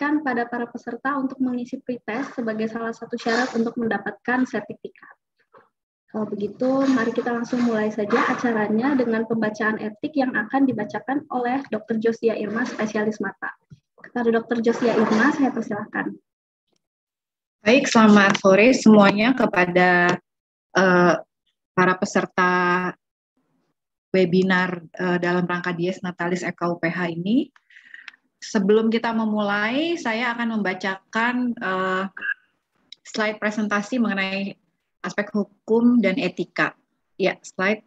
diperlihatkan pada para peserta untuk mengisi pretest sebagai salah satu syarat untuk mendapatkan sertifikat. Kalau begitu, mari kita langsung mulai saja acaranya dengan pembacaan etik yang akan dibacakan oleh Dr. Josia Irma, spesialis mata. Kepada Dr. Josia Irma, saya persilahkan. Baik, selamat sore semuanya kepada uh, para peserta webinar uh, dalam rangka Dies Natalis EKUPH ini sebelum kita memulai, saya akan membacakan uh, slide presentasi mengenai aspek hukum dan etika. Ya, slide.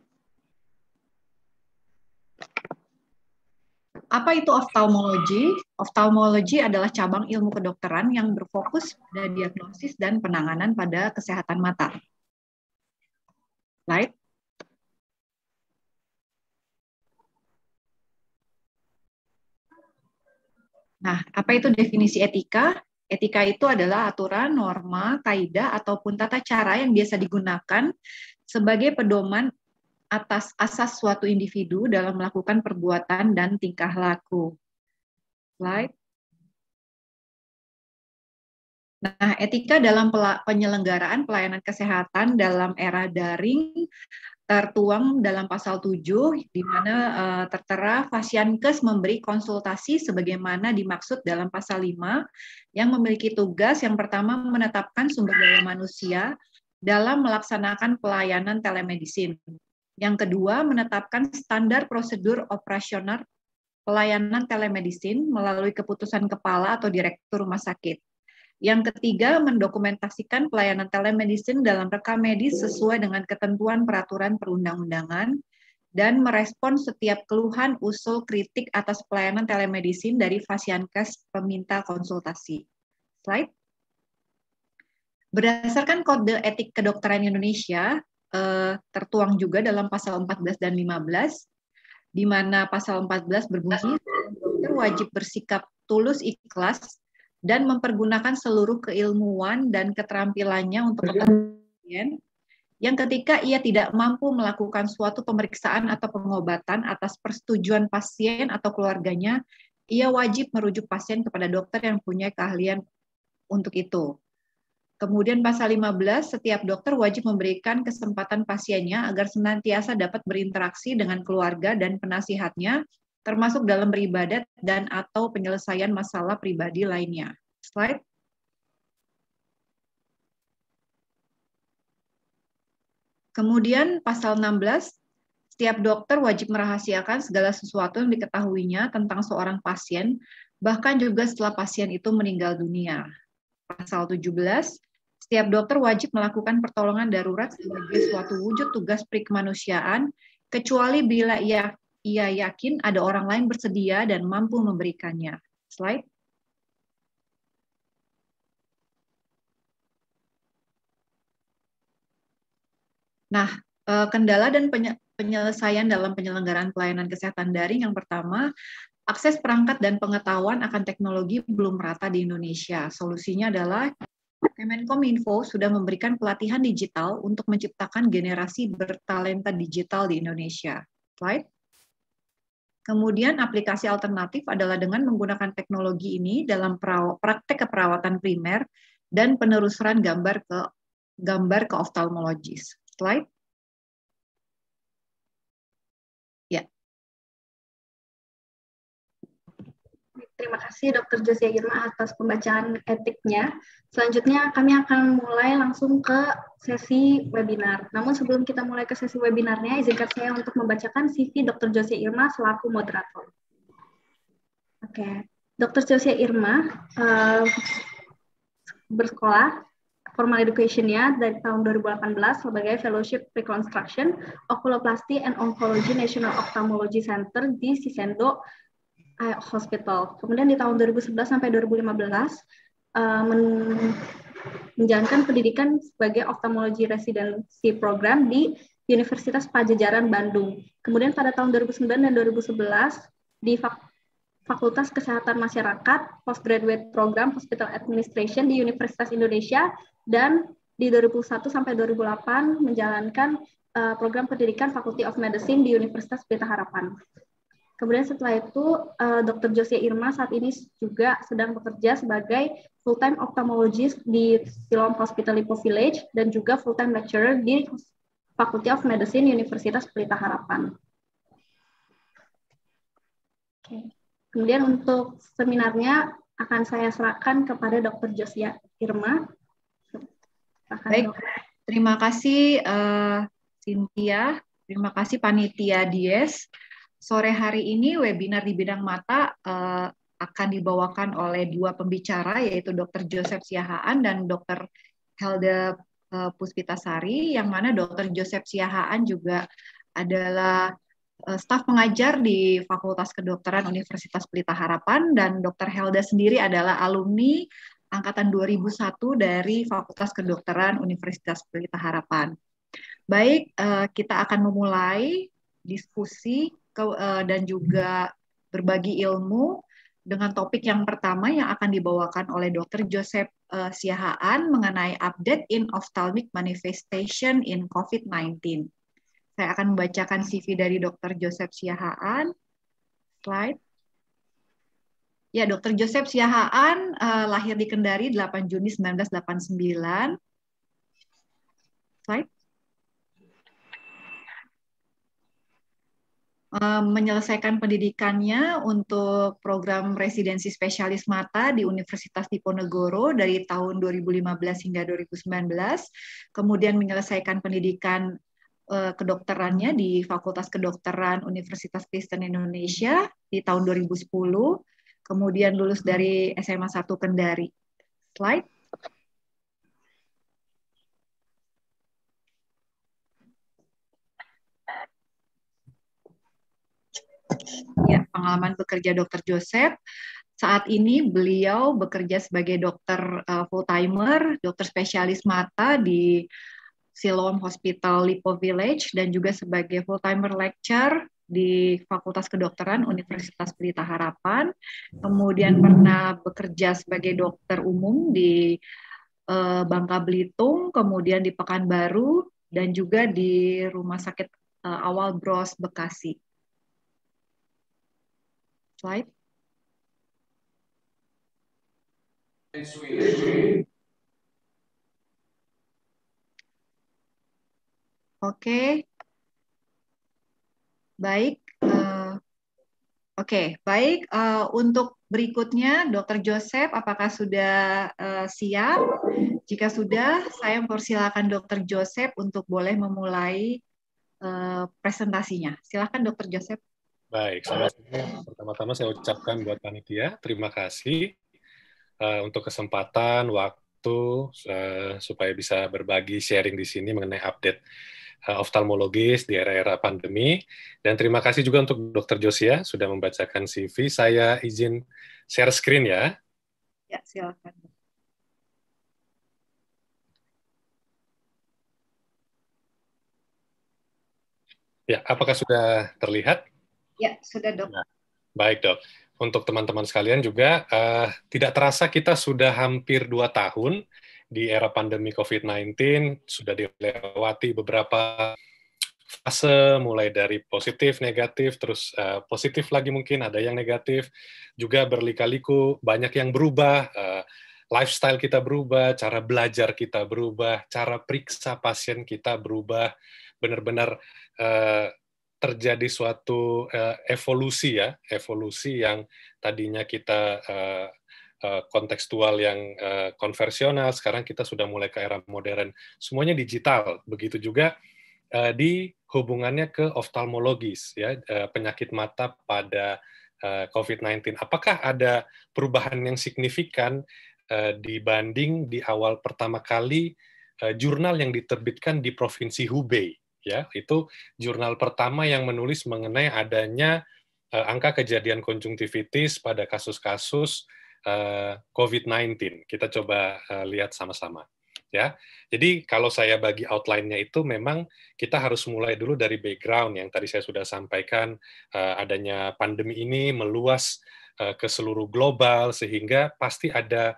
Apa itu oftalmologi? Oftalmologi adalah cabang ilmu kedokteran yang berfokus pada diagnosis dan penanganan pada kesehatan mata. Slide. Nah, apa itu definisi etika? Etika itu adalah aturan, norma, kaidah ataupun tata cara yang biasa digunakan sebagai pedoman atas asas suatu individu dalam melakukan perbuatan dan tingkah laku. Slide. Nah, etika dalam penyelenggaraan pelayanan kesehatan dalam era daring tertuang dalam pasal 7 di mana uh, tertera Fasiankes memberi konsultasi sebagaimana dimaksud dalam pasal 5 yang memiliki tugas yang pertama menetapkan sumber daya manusia dalam melaksanakan pelayanan telemedicine. Yang kedua, menetapkan standar prosedur operasional pelayanan telemedicine melalui keputusan kepala atau direktur rumah sakit. Yang ketiga, mendokumentasikan pelayanan telemedicine dalam rekam medis sesuai dengan ketentuan peraturan perundang-undangan dan merespon setiap keluhan, usul, kritik atas pelayanan telemedicine dari Fasiankes peminta konsultasi. Slide. Berdasarkan kode etik kedokteran Indonesia, eh, tertuang juga dalam pasal 14 dan 15, di mana pasal 14 berbunyi, dokter wajib bersikap tulus ikhlas dan mempergunakan seluruh keilmuan dan keterampilannya untuk pasien, yang ketika ia tidak mampu melakukan suatu pemeriksaan atau pengobatan atas persetujuan pasien atau keluarganya, ia wajib merujuk pasien kepada dokter yang punya keahlian untuk itu. Kemudian pasal 15, setiap dokter wajib memberikan kesempatan pasiennya agar senantiasa dapat berinteraksi dengan keluarga dan penasihatnya termasuk dalam beribadat dan atau penyelesaian masalah pribadi lainnya. Slide. Kemudian pasal 16, setiap dokter wajib merahasiakan segala sesuatu yang diketahuinya tentang seorang pasien, bahkan juga setelah pasien itu meninggal dunia. Pasal 17, setiap dokter wajib melakukan pertolongan darurat sebagai suatu wujud tugas perikemanusiaan, kecuali bila ia ia yakin ada orang lain bersedia dan mampu memberikannya. Slide. Nah, eh, kendala dan penyelesaian dalam penyelenggaraan pelayanan kesehatan daring yang pertama, akses perangkat dan pengetahuan akan teknologi belum merata di Indonesia. Solusinya adalah Kemenkominfo sudah memberikan pelatihan digital untuk menciptakan generasi bertalenta digital di Indonesia. Slide. Kemudian aplikasi alternatif adalah dengan menggunakan teknologi ini dalam praktek keperawatan primer dan penerusan gambar ke gambar ke oftalmologis. Slide. Terima kasih Dr. Josia Irma atas pembacaan etiknya. Selanjutnya kami akan mulai langsung ke sesi webinar. Namun sebelum kita mulai ke sesi webinarnya, izinkan saya untuk membacakan CV Dr. Josia Irma selaku moderator. Oke, okay. Dr. Josia Irma uh, bersekolah formal education-nya dari tahun 2018 sebagai Fellowship Reconstruction, Oculoplasty and Oncology National Ophthalmology Center di Sisendo, Eh, hospital. Kemudian di tahun 2011 sampai 2015 uh, eh, men menjalankan pendidikan sebagai ophthalmology residency program di Universitas Pajajaran Bandung. Kemudian pada tahun 2009 dan 2011 di Fakultas Kesehatan Masyarakat, Postgraduate Program Hospital Administration di Universitas Indonesia dan di 2001 sampai 2008 menjalankan uh, program pendidikan Fakulti of Medicine di Universitas Pita Harapan. Kemudian setelah itu, eh, Dr. Josia Irma saat ini juga sedang bekerja sebagai full-time ophthalmologist di Silom Hospital Lipo Village dan juga full-time lecturer di Faculty of Medicine Universitas Pelita Harapan. Oke. Kemudian untuk seminarnya akan saya serahkan kepada Dr. Josia Irma. Silahkan Baik, dokter. terima kasih uh, Cynthia, terima kasih Panitia Dies Sore hari ini webinar di bidang mata uh, akan dibawakan oleh dua pembicara yaitu Dr. Joseph Siahaan dan Dr. Helda eh, Puspitasari yang mana Dr. Joseph Siahaan juga adalah eh, staf pengajar di Fakultas Kedokteran Universitas Pelita Harapan dan Dr. Helda sendiri adalah alumni angkatan 2001 dari Fakultas Kedokteran Universitas Pelita Harapan. Baik, kita akan memulai diskusi Eh, dan juga berbagi ilmu dengan topik yang pertama yang akan dibawakan oleh Dr. Joseph eh, Siahaan mengenai update in ophthalmic manifestation in COVID-19. Saya akan membacakan CV dari Dr. Joseph Siahaan. Slide. Ya, Dr. Joseph Siahaan uh, lahir di Kendari 8 Juni 1989. Slide. Eh, menyelesaikan pendidikannya untuk program residensi spesialis mata di Universitas Diponegoro dari tahun 2015 hingga 2019, kemudian menyelesaikan pendidikan eh, kedokterannya di Fakultas Kedokteran Universitas Kristen Indonesia di tahun 2010, kemudian lulus dari SMA 1 Kendari. Slide. Ya, pengalaman bekerja Dokter Joseph. Saat ini beliau bekerja sebagai dokter uh, eh, full timer, dokter spesialis mata di Siloam Hospital Lipo Village dan juga sebagai full timer lecturer di Fakultas Kedokteran Universitas Pelita Harapan. Kemudian pernah bekerja sebagai dokter umum di uh, Bangka Belitung, kemudian di Pekanbaru dan juga di Rumah Sakit uh, Awal Bros Bekasi slide. Oke, okay. baik. Uh, Oke, okay. baik. Uh, untuk berikutnya, Dokter Joseph, apakah sudah uh, siap? Jika sudah, saya mempersilahkan Dokter Joseph untuk boleh memulai uh, presentasinya. Silakan Dokter Joseph. Baik, pertama-tama saya ucapkan buat panitia terima kasih uh, untuk kesempatan, waktu uh, supaya bisa berbagi sharing di sini mengenai update eh, oftalmologis di era-era pandemi. Dan terima kasih juga untuk Dr. Josia sudah membacakan CV. Saya izin share screen ya. Ya, silakan. Ya, apakah sudah terlihat? Ya, sudah dok. Nah, baik dok. Untuk teman-teman sekalian juga, uh, tidak terasa kita sudah hampir dua tahun di era pandemi COVID-19, sudah dilewati beberapa fase mulai dari positif, negatif, terus uh, positif lagi mungkin ada yang negatif, juga berlika-liku banyak yang berubah, uh, lifestyle kita berubah, cara belajar kita berubah, cara periksa pasien kita berubah, benar-benar uh, terjadi suatu uh, evolusi ya, evolusi yang tadinya kita uh, uh, kontekstual yang uh, konversional, sekarang kita sudah mulai ke era modern. Semuanya digital, begitu juga uh, di hubungannya ke oftalmologis ya, uh, penyakit mata pada uh, COVID-19. Apakah ada perubahan yang signifikan uh, dibanding di awal pertama kali uh, jurnal yang diterbitkan di provinsi Hubei? ya itu jurnal pertama yang menulis mengenai adanya uh, angka kejadian konjungtivitis pada kasus-kasus uh, eh, COVID-19. Kita coba uh, lihat sama-sama ya. Jadi kalau saya bagi outline-nya itu memang kita harus mulai dulu dari background yang tadi saya sudah sampaikan adanya pandemi ini meluas ke seluruh global sehingga pasti ada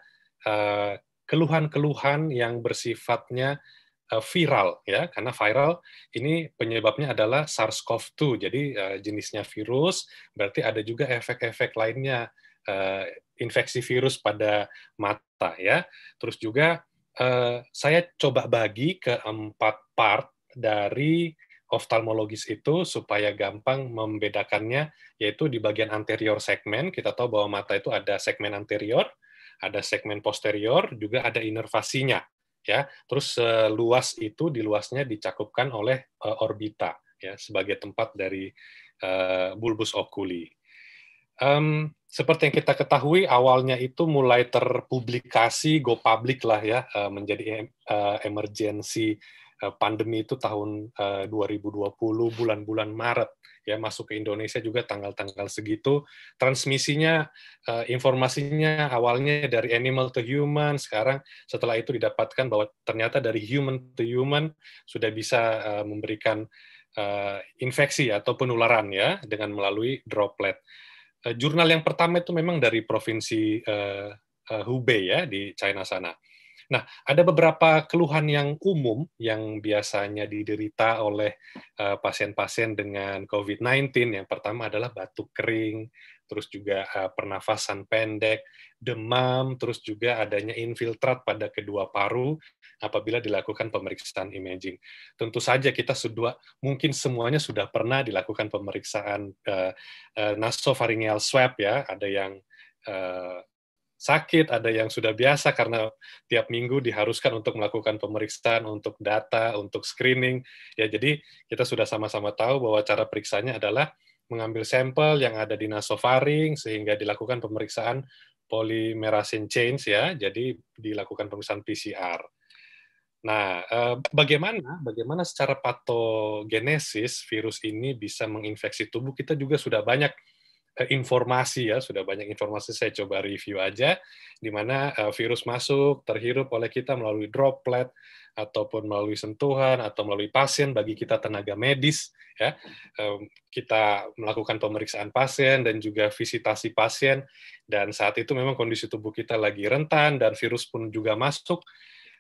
keluhan-keluhan yang bersifatnya Eh, viral ya karena viral ini penyebabnya adalah SARS-CoV-2 jadi eh, jenisnya virus berarti ada juga efek-efek lainnya eh, infeksi virus pada mata ya terus juga saya coba bagi ke empat part dari oftalmologis itu supaya gampang membedakannya yaitu di bagian anterior segmen kita tahu bahwa mata itu ada segmen anterior ada segmen posterior juga ada inervasinya ya terus eh, luas itu di luasnya dicakupkan oleh eh, orbita ya sebagai tempat dari eh, bulbus oculi um, seperti yang kita ketahui awalnya itu mulai terpublikasi go public lah ya menjadi emergensi emergency pandemi itu tahun uh, 2020 bulan-bulan Maret ya masuk ke Indonesia juga tanggal-tanggal segitu transmisinya uh, informasinya awalnya dari animal to human sekarang setelah itu didapatkan bahwa ternyata dari human to human sudah bisa uh, memberikan uh, infeksi atau penularan ya dengan melalui droplet uh, jurnal yang pertama itu memang dari provinsi uh, uh, Hubei ya di China sana Nah, ada beberapa keluhan yang umum yang biasanya diderita oleh eh, pasien-pasien uh, dengan COVID-19. Yang pertama adalah batuk kering, terus juga uh, pernafasan pendek, demam, terus juga adanya infiltrat pada kedua paru apabila dilakukan pemeriksaan imaging. Tentu saja kita sudah mungkin semuanya sudah pernah dilakukan pemeriksaan uh, uh, nasofaringeal swab ya, ada yang uh, sakit, ada yang sudah biasa karena tiap minggu diharuskan untuk melakukan pemeriksaan untuk data, untuk screening. Ya, jadi kita sudah sama-sama tahu bahwa cara periksanya adalah mengambil sampel yang ada di nasofaring sehingga dilakukan pemeriksaan polymerase chain ya, jadi dilakukan pemeriksaan PCR. Nah, eh, bagaimana bagaimana secara patogenesis virus ini bisa menginfeksi tubuh kita juga sudah banyak Eh, informasi ya, sudah banyak informasi saya coba review aja, di mana eh, virus masuk, terhirup oleh kita melalui droplet, ataupun melalui sentuhan, atau melalui pasien bagi kita tenaga medis. ya Kita melakukan pemeriksaan pasien dan juga visitasi pasien, dan saat itu memang kondisi tubuh kita lagi rentan, dan virus pun juga masuk,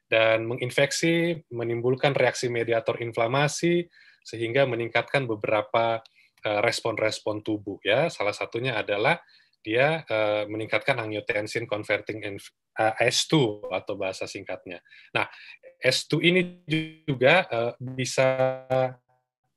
dan menginfeksi, menimbulkan reaksi mediator inflamasi, sehingga meningkatkan beberapa Eh, respon-respon tubuh ya. Salah satunya adalah dia eh, meningkatkan angiotensin converting uh, eh, S2 atau bahasa singkatnya. Nah, S2 ini juga bisa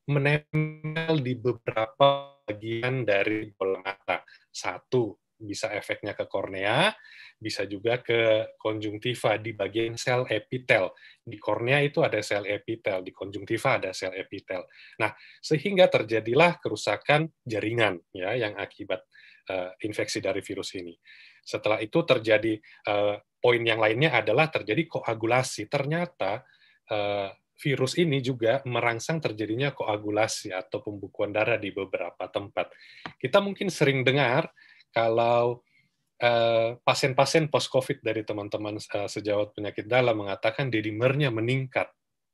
menempel di beberapa bagian dari bola mata. Satu, bisa efeknya ke kornea, bisa juga ke konjungtiva di bagian sel epitel. Di kornea itu ada sel epitel, di konjungtiva ada sel epitel. Nah, sehingga terjadilah kerusakan jaringan ya yang akibat uh, infeksi dari virus ini. Setelah itu terjadi uh, poin yang lainnya adalah terjadi koagulasi. Ternyata uh, virus ini juga merangsang terjadinya koagulasi atau pembukuan darah di beberapa tempat. Kita mungkin sering dengar kalau eh, pasien-pasien uh, post COVID dari teman-teman uh, sejawat penyakit dalam mengatakan dedimernya meningkat,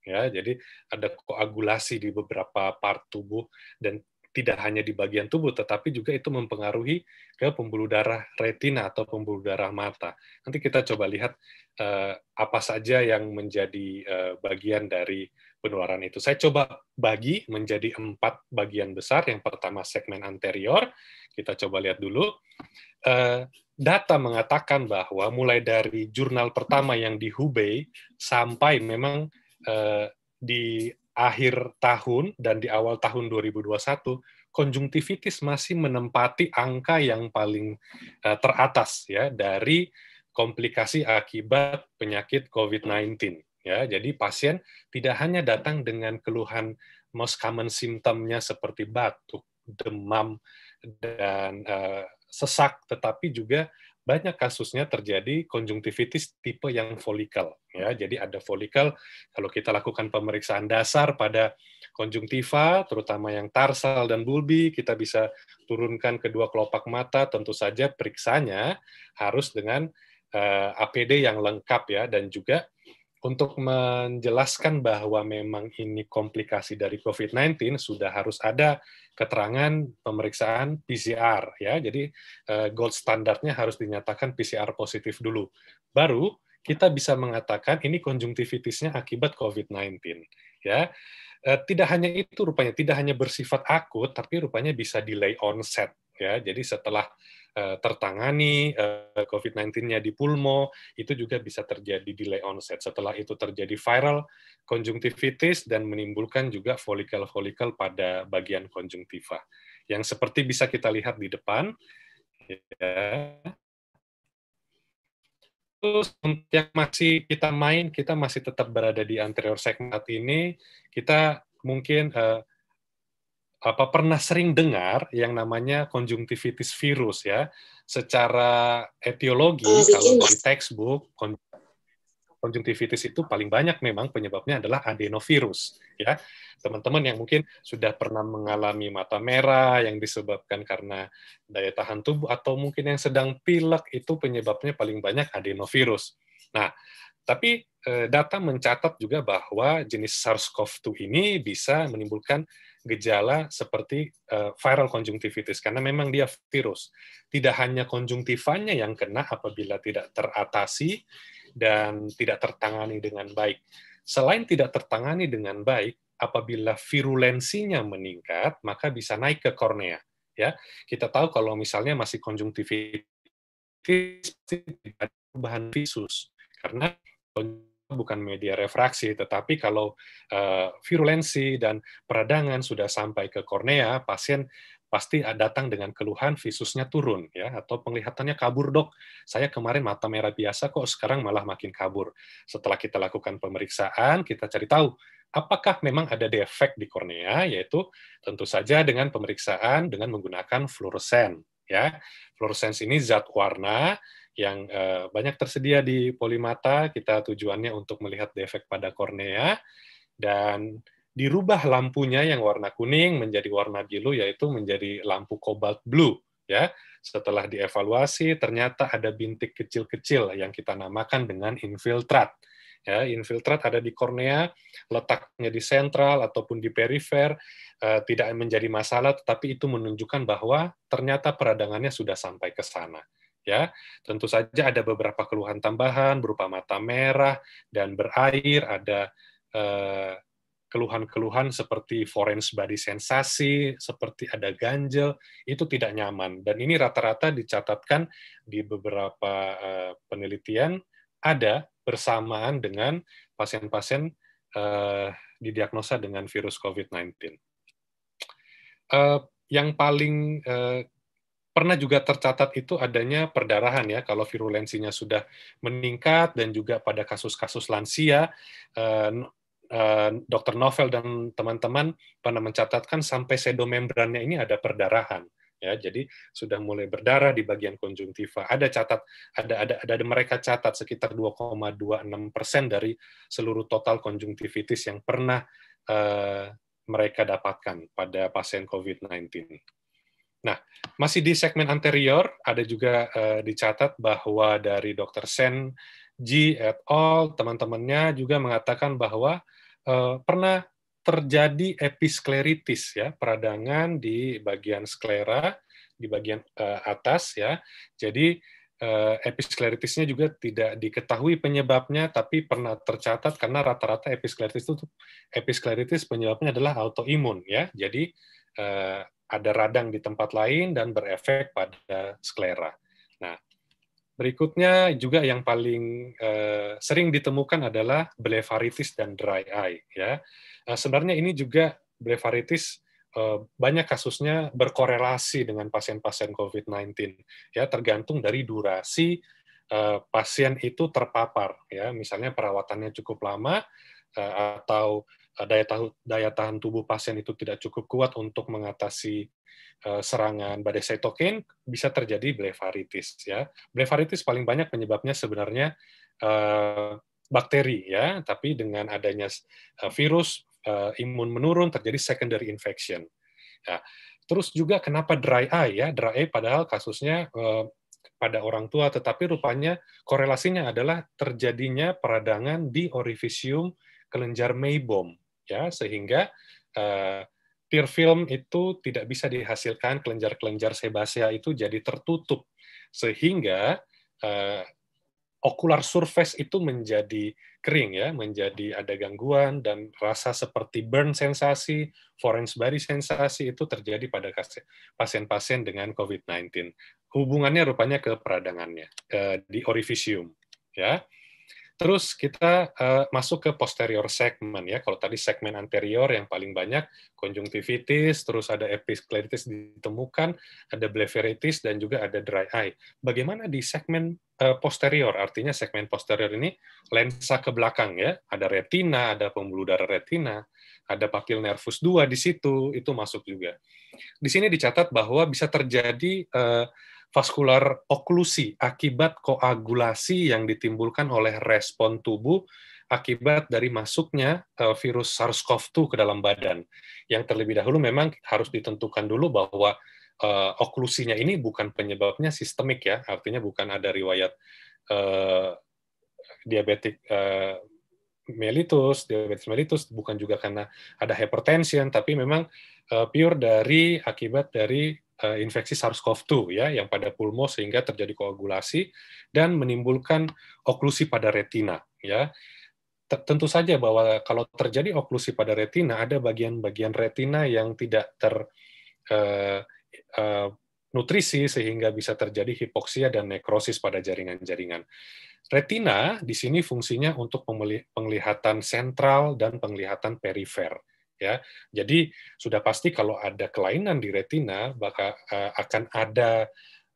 ya, jadi ada koagulasi di beberapa part tubuh dan tidak hanya di bagian tubuh, tetapi juga itu mempengaruhi ke pembuluh darah retina atau pembuluh darah mata. Nanti kita coba lihat uh, apa saja yang menjadi uh, bagian dari penularan itu. Saya coba bagi menjadi empat bagian besar. Yang pertama segmen anterior, kita coba lihat dulu. Eh, data mengatakan bahwa mulai dari jurnal pertama yang di Hubei sampai memang eh, di akhir tahun dan di awal tahun 2021 konjungtivitis masih menempati angka yang paling eh, teratas ya dari komplikasi akibat penyakit COVID-19 Ya, jadi pasien tidak hanya datang dengan keluhan most common symptomnya seperti batuk, demam, dan uh, sesak, tetapi juga banyak kasusnya terjadi konjungtivitis tipe yang folikel ya jadi ada folikel kalau kita lakukan pemeriksaan dasar pada konjungtiva terutama yang tarsal dan bulbi kita bisa turunkan kedua kelopak mata tentu saja periksanya harus dengan uh, eh, APD yang lengkap ya dan juga untuk menjelaskan bahwa memang ini komplikasi dari COVID-19 sudah harus ada keterangan pemeriksaan PCR ya. Jadi eh, gold standarnya harus dinyatakan PCR positif dulu. Baru kita bisa mengatakan ini konjungtivitisnya akibat COVID-19 ya. Eh, tidak hanya itu rupanya, tidak hanya bersifat akut, tapi rupanya bisa delay onset ya. Jadi setelah Eh, tertangani eh, COVID-19-nya di pulmo, itu juga bisa terjadi delay onset. Setelah itu terjadi viral konjungtivitis dan menimbulkan juga folikel-folikel pada bagian konjungtiva. Yang seperti bisa kita lihat di depan. Ya. Terus yang masih kita main, kita masih tetap berada di anterior segment ini, kita mungkin uh, apa pernah sering dengar yang namanya konjungtivitis virus ya. Secara etiologi oh, kalau iya. di textbook konjungtivitis itu paling banyak memang penyebabnya adalah adenovirus ya. Teman-teman yang mungkin sudah pernah mengalami mata merah yang disebabkan karena daya tahan tubuh atau mungkin yang sedang pilek itu penyebabnya paling banyak adenovirus. Nah, tapi eh, data mencatat juga bahwa jenis SARS-CoV-2 ini bisa menimbulkan gejala seperti uh, viral konjungtivitis karena memang dia virus. Tidak hanya konjungtivanya yang kena apabila tidak teratasi dan tidak tertangani dengan baik. Selain tidak tertangani dengan baik, apabila virulensinya meningkat, maka bisa naik ke kornea. Ya, kita tahu kalau misalnya masih konjungtivitis tidak ada perubahan visus karena bukan media refraksi, tetapi kalau uh, virulensi dan peradangan sudah sampai ke kornea, pasien pasti datang dengan keluhan visusnya turun ya atau penglihatannya kabur dok saya kemarin mata merah biasa kok sekarang malah makin kabur setelah kita lakukan pemeriksaan kita cari tahu apakah memang ada defek di kornea yaitu tentu saja dengan pemeriksaan dengan menggunakan fluoresen ya fluoresen ini zat warna yang uh, banyak tersedia di polimata. Kita tujuannya untuk melihat defek pada kornea dan dirubah lampunya yang warna kuning menjadi warna biru yaitu menjadi lampu cobalt blue ya. Setelah dievaluasi ternyata ada bintik kecil-kecil yang kita namakan dengan infiltrat. Ya, infiltrat ada di kornea, letaknya di sentral ataupun di perifer, eh, tidak menjadi masalah, tetapi itu menunjukkan bahwa ternyata peradangannya sudah sampai ke sana ya. Tentu saja ada beberapa keluhan tambahan berupa mata merah dan berair, ada eh, keluhan-keluhan seperti forens body sensasi, seperti ada ganjel, itu tidak nyaman. Dan ini rata-rata dicatatkan di beberapa eh, penelitian ada bersamaan dengan pasien-pasien uh, didiagnosa dengan virus COVID-19. Uh, yang paling uh, pernah juga tercatat itu adanya perdarahan ya kalau virulensinya sudah meningkat dan juga pada kasus-kasus lansia eh, eh Dr. Novel dan teman-teman pernah mencatatkan sampai sedo membrannya ini ada perdarahan ya jadi sudah mulai berdarah di bagian konjungtiva ada catat ada ada ada, mereka catat sekitar 2,26 persen dari seluruh total konjungtivitis yang pernah eh, mereka dapatkan pada pasien COVID-19. Nah, masih di segmen anterior ada juga uh, dicatat bahwa dari Dr. Sen G et al. teman-temannya juga mengatakan bahwa uh, pernah terjadi episkleritis ya, peradangan di bagian sklera di bagian uh, atas ya. Jadi uh, episkleritisnya juga tidak diketahui penyebabnya tapi pernah tercatat karena rata-rata episkleritis itu episkleritis penyebabnya adalah autoimun ya. Jadi ada radang di tempat lain dan berefek pada sklera. Nah, berikutnya juga yang paling eh, sering ditemukan adalah blefaritis dan dry eye. Ya, eh, sebenarnya ini juga blefaritis eh, banyak kasusnya berkorelasi dengan pasien-pasien COVID-19 ya tergantung dari durasi pasien itu terpapar ya misalnya perawatannya cukup lama atau Eh, daya tahan, daya tahan tubuh pasien itu tidak cukup kuat untuk mengatasi eh, serangan badai sitokin, bisa terjadi blefaritis. Ya, blefaritis paling banyak penyebabnya sebenarnya eh, bakteri ya, tapi dengan adanya virus imun menurun terjadi secondary infection. Ya. Terus juga kenapa dry eye ya, dry eye padahal kasusnya pada orang tua, tetapi rupanya korelasinya adalah terjadinya peradangan di orifisium kelenjar meibom ya sehingga uh, eh, tear film itu tidak bisa dihasilkan kelenjar-kelenjar sebasea itu jadi tertutup sehingga uh, eh, ocular surface itu menjadi kering ya, menjadi ada gangguan dan rasa seperti burn sensasi, foreign body sensasi itu terjadi pada pasien-pasien dengan COVID-19. Hubungannya rupanya ke peradangannya, ke, eh, di orifisium ya. Terus kita uh, masuk ke posterior segmen ya. Kalau tadi segmen anterior yang paling banyak konjungtivitis, terus ada episcleritis ditemukan, ada blepharitis dan juga ada dry eye. Bagaimana di segmen uh, posterior? Artinya segmen posterior ini lensa ke belakang ya. Ada retina, ada pembuluh darah retina, ada papil nervus 2 di situ, itu masuk juga. Di sini dicatat bahwa bisa terjadi uh, vaskular oklusi akibat koagulasi yang ditimbulkan oleh respon tubuh akibat dari masuknya eh, virus SARS-CoV-2 ke dalam badan. Yang terlebih dahulu memang harus ditentukan dulu bahwa uh, oklusinya ini bukan penyebabnya sistemik ya, artinya bukan ada riwayat uh, diabetik uh, mellitus, diabetes mellitus bukan juga karena ada hipertensi tapi memang uh, pure dari akibat dari Eh, infeksi SARS-CoV-2 ya yang pada pulmo sehingga terjadi koagulasi dan menimbulkan oklusi pada retina ya. Tentu saja bahwa kalau terjadi oklusi pada retina ada bagian-bagian retina yang tidak ter uh, uh, nutrisi sehingga bisa terjadi hipoksia dan nekrosis pada jaringan-jaringan. Retina di sini fungsinya untuk penglihatan sentral dan penglihatan perifer ya. Jadi sudah pasti kalau ada kelainan di retina bakal eh, akan ada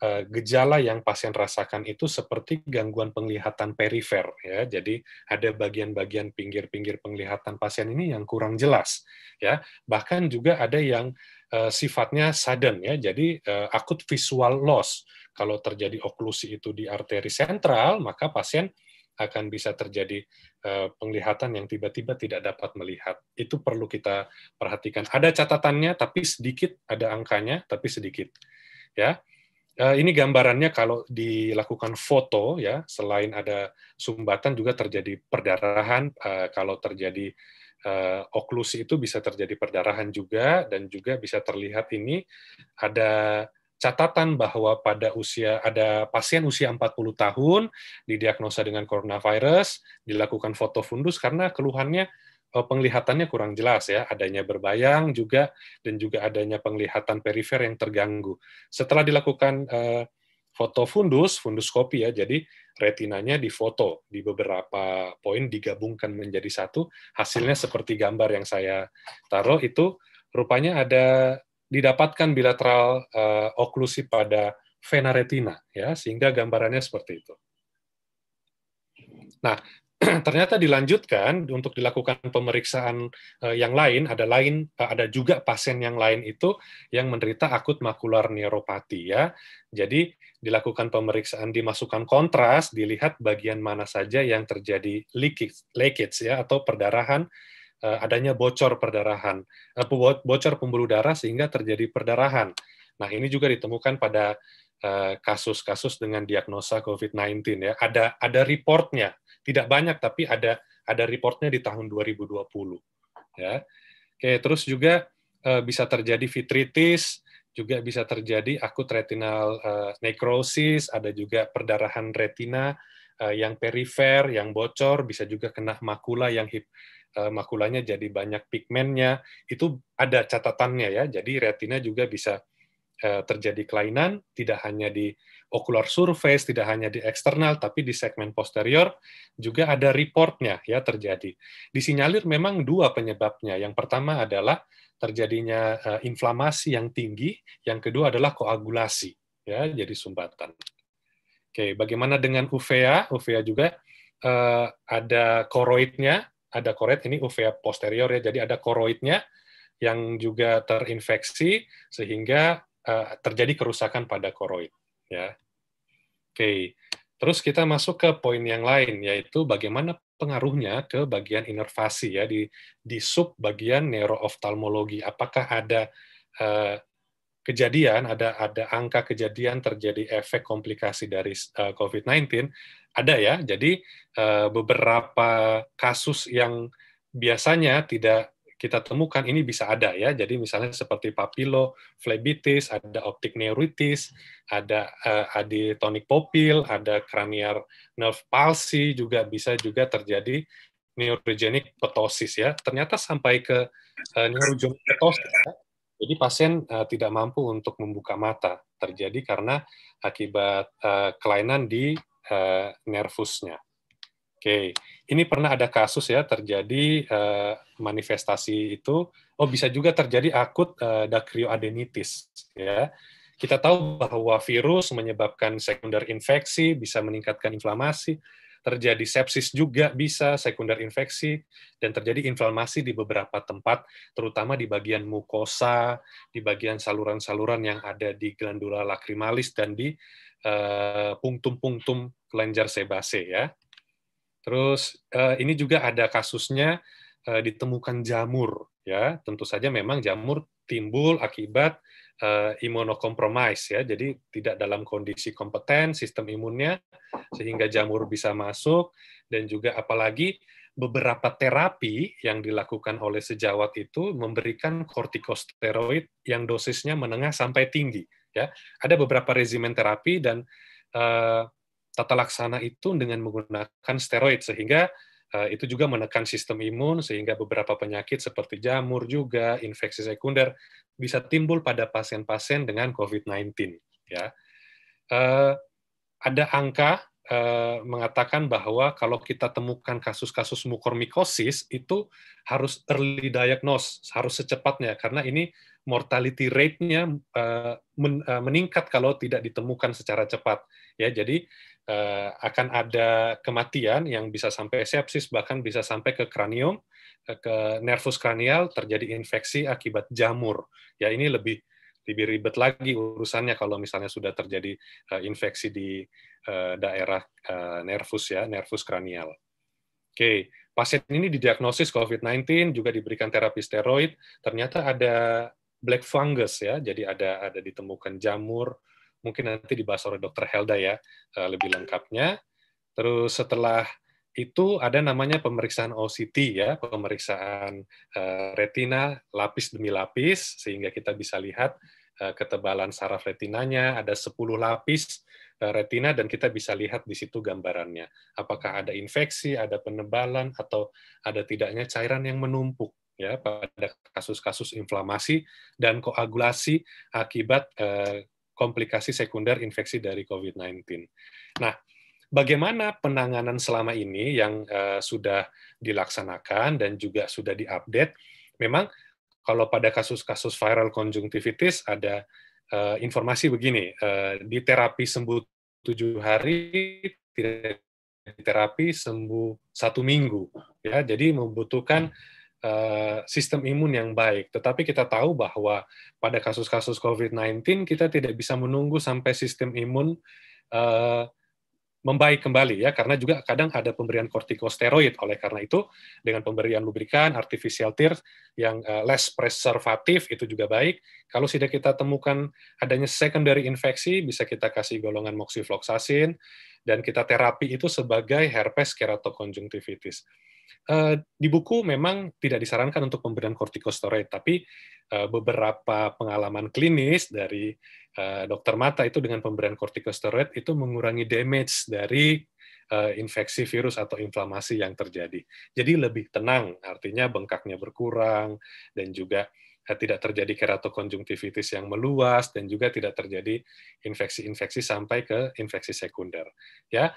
eh, gejala yang pasien rasakan itu seperti gangguan penglihatan perifer ya. Jadi ada bagian-bagian pinggir-pinggir penglihatan pasien ini yang kurang jelas ya. Bahkan juga ada yang uh, sifatnya sudden ya. Jadi uh, akut visual loss. Kalau terjadi oklusi itu di arteri sentral, maka pasien akan bisa terjadi eh, penglihatan yang tiba-tiba tidak dapat melihat. Itu perlu kita perhatikan. Ada catatannya, tapi sedikit, ada angkanya, tapi sedikit. Ya, eh, ini gambarannya kalau dilakukan foto, ya, selain ada sumbatan juga terjadi perdarahan. Eh, kalau terjadi oklusi itu bisa terjadi perdarahan juga dan juga bisa terlihat ini ada catatan bahwa pada usia ada pasien usia 40 tahun didiagnosa dengan coronavirus, dilakukan foto fundus karena keluhannya eh, penglihatannya kurang jelas ya, adanya berbayang juga dan juga adanya penglihatan perifer yang terganggu. Setelah dilakukan eh, foto fundus, funduskopi ya, jadi retinanya difoto di beberapa poin digabungkan menjadi satu, hasilnya seperti gambar yang saya taruh itu rupanya ada didapatkan bilateral uh, oklusi pada vena retina ya sehingga gambarannya seperti itu. Nah, ternyata dilanjutkan untuk dilakukan pemeriksaan uh, yang lain ada lain uh, ada juga pasien yang lain itu yang menderita akut makular neuropati ya. Jadi dilakukan pemeriksaan dimasukkan kontras dilihat bagian mana saja yang terjadi leakage, leakage ya atau perdarahan Eh, adanya bocor perdarahan, eh, bocor pembuluh darah sehingga terjadi perdarahan. Nah, ini juga ditemukan pada eh, kasus-kasus dengan diagnosa COVID-19 ya. Ada ada reportnya, tidak banyak tapi ada ada reportnya di tahun 2020 ya. Oke, terus juga bisa terjadi vitritis, juga bisa terjadi akut retinal necrosis, ada juga perdarahan retina, Eh, yang perifer, yang bocor, bisa juga kena makula yang hip, eh, makulanya jadi banyak pigmennya. Itu ada catatannya ya. Jadi retina juga bisa eh, terjadi kelainan tidak hanya di ocular surface, tidak hanya di eksternal, tapi di segmen posterior juga ada reportnya ya terjadi. Disinyalir memang dua penyebabnya. Yang pertama adalah terjadinya inflamasi yang tinggi, yang kedua adalah koagulasi ya jadi sumbatan. Oke, bagaimana dengan uvea? Uvea juga uh, ada koroidnya, ada koroid ini uvea posterior ya, jadi ada koroidnya yang juga terinfeksi sehingga uh, terjadi kerusakan pada koroid ya. Oke. Terus kita masuk ke poin yang lain yaitu bagaimana pengaruhnya ke bagian inervasi ya di di sub bagian neurooftalmologi apakah ada uh, kejadian ada ada angka kejadian terjadi efek komplikasi dari eh, COVID-19 ada ya. Jadi eh, beberapa kasus yang biasanya tidak kita temukan ini bisa ada ya. Jadi misalnya seperti papilo, flebitis, ada optik neuritis, ada uh, eh, aditonik popil, ada cranial nerve palsy juga bisa juga terjadi neurogenic ptosis ya. Ternyata sampai ke uh, neurogenic ptosis ya jadi pasien uh, tidak mampu untuk membuka mata terjadi karena akibat uh, kelainan di uh, nervusnya. Oke, okay. ini pernah ada kasus ya terjadi uh, manifestasi itu. Oh bisa juga terjadi akut uh, dacryoadenitis ya. Kita tahu bahwa virus menyebabkan sekunder infeksi, bisa meningkatkan inflamasi, terjadi sepsis juga bisa, sekunder infeksi, dan terjadi inflamasi di beberapa tempat, terutama di bagian mukosa, di bagian saluran-saluran yang ada di glandula lakrimalis, dan di punktum eh, pungtum-pungtum kelenjar sebase. Ya. Terus uh, ini juga ada kasusnya uh, ditemukan jamur. ya Tentu saja memang jamur timbul akibat uh, eh, imunokompromis ya, jadi tidak dalam kondisi kompeten sistem imunnya sehingga jamur bisa masuk dan juga apalagi beberapa terapi yang dilakukan oleh sejawat itu memberikan kortikosteroid yang dosisnya menengah sampai tinggi ya. Ada beberapa rezimen terapi dan uh, tata laksana itu dengan menggunakan steroid sehingga Eh, itu juga menekan sistem imun sehingga beberapa penyakit seperti jamur juga, infeksi sekunder bisa timbul pada pasien-pasien dengan COVID-19. Ya, eh, ada angka eh, mengatakan bahwa kalau kita temukan kasus-kasus mukormikosis itu harus early diagnosis harus secepatnya karena ini mortality rate-nya meningkat kalau tidak ditemukan secara cepat. Ya, jadi eh, akan ada kematian yang bisa sampai sepsis bahkan bisa sampai ke kranium eh, ke nervus kranial terjadi infeksi akibat jamur ya ini lebih lebih ribet lagi urusannya kalau misalnya sudah terjadi uh, infeksi di uh, daerah uh, nervus ya nervus kranial oke okay. pasien ini didiagnosis COVID-19 juga diberikan terapi steroid ternyata ada black fungus ya jadi ada ada ditemukan jamur mungkin nanti dibahas oleh Dr. Helda ya eh, lebih lengkapnya. Terus setelah itu ada namanya pemeriksaan OCT ya, pemeriksaan eh, retina lapis demi lapis sehingga kita bisa lihat eh, ketebalan saraf retinanya, ada 10 lapis retina dan kita bisa lihat di situ gambarannya. Apakah ada infeksi, ada penebalan atau ada tidaknya cairan yang menumpuk ya pada kasus-kasus inflamasi dan koagulasi akibat komplikasi sekunder infeksi dari COVID-19. Nah, bagaimana penanganan selama ini yang eh, sudah dilaksanakan dan juga sudah diupdate? Memang kalau pada kasus-kasus viral konjungtivitis ada eh, informasi begini, eh, di terapi sembuh tujuh hari tidak terapi sembuh satu minggu ya. jadi membutuhkan Eh, sistem imun yang baik. Tetapi kita tahu bahwa pada kasus-kasus COVID-19 kita tidak bisa menunggu sampai sistem imun eh, membaik kembali ya karena juga kadang ada pemberian kortikosteroid oleh karena itu dengan pemberian lubrikan artificial tears yang uh, less preservatif itu juga baik kalau sudah kita temukan adanya secondary infeksi bisa kita kasih golongan moxifloxacin dan kita terapi itu sebagai herpes keratokonjungtivitis. Eh, di buku memang tidak disarankan untuk pemberian kortikosteroid, tapi eh, beberapa pengalaman klinis dari eh, dokter mata itu dengan pemberian kortikosteroid itu mengurangi damage dari infeksi virus atau inflamasi yang terjadi. Jadi lebih tenang, artinya bengkaknya berkurang dan juga tidak terjadi keratokonjungtivitis yang meluas dan juga tidak terjadi infeksi-infeksi sampai ke infeksi sekunder. Ya,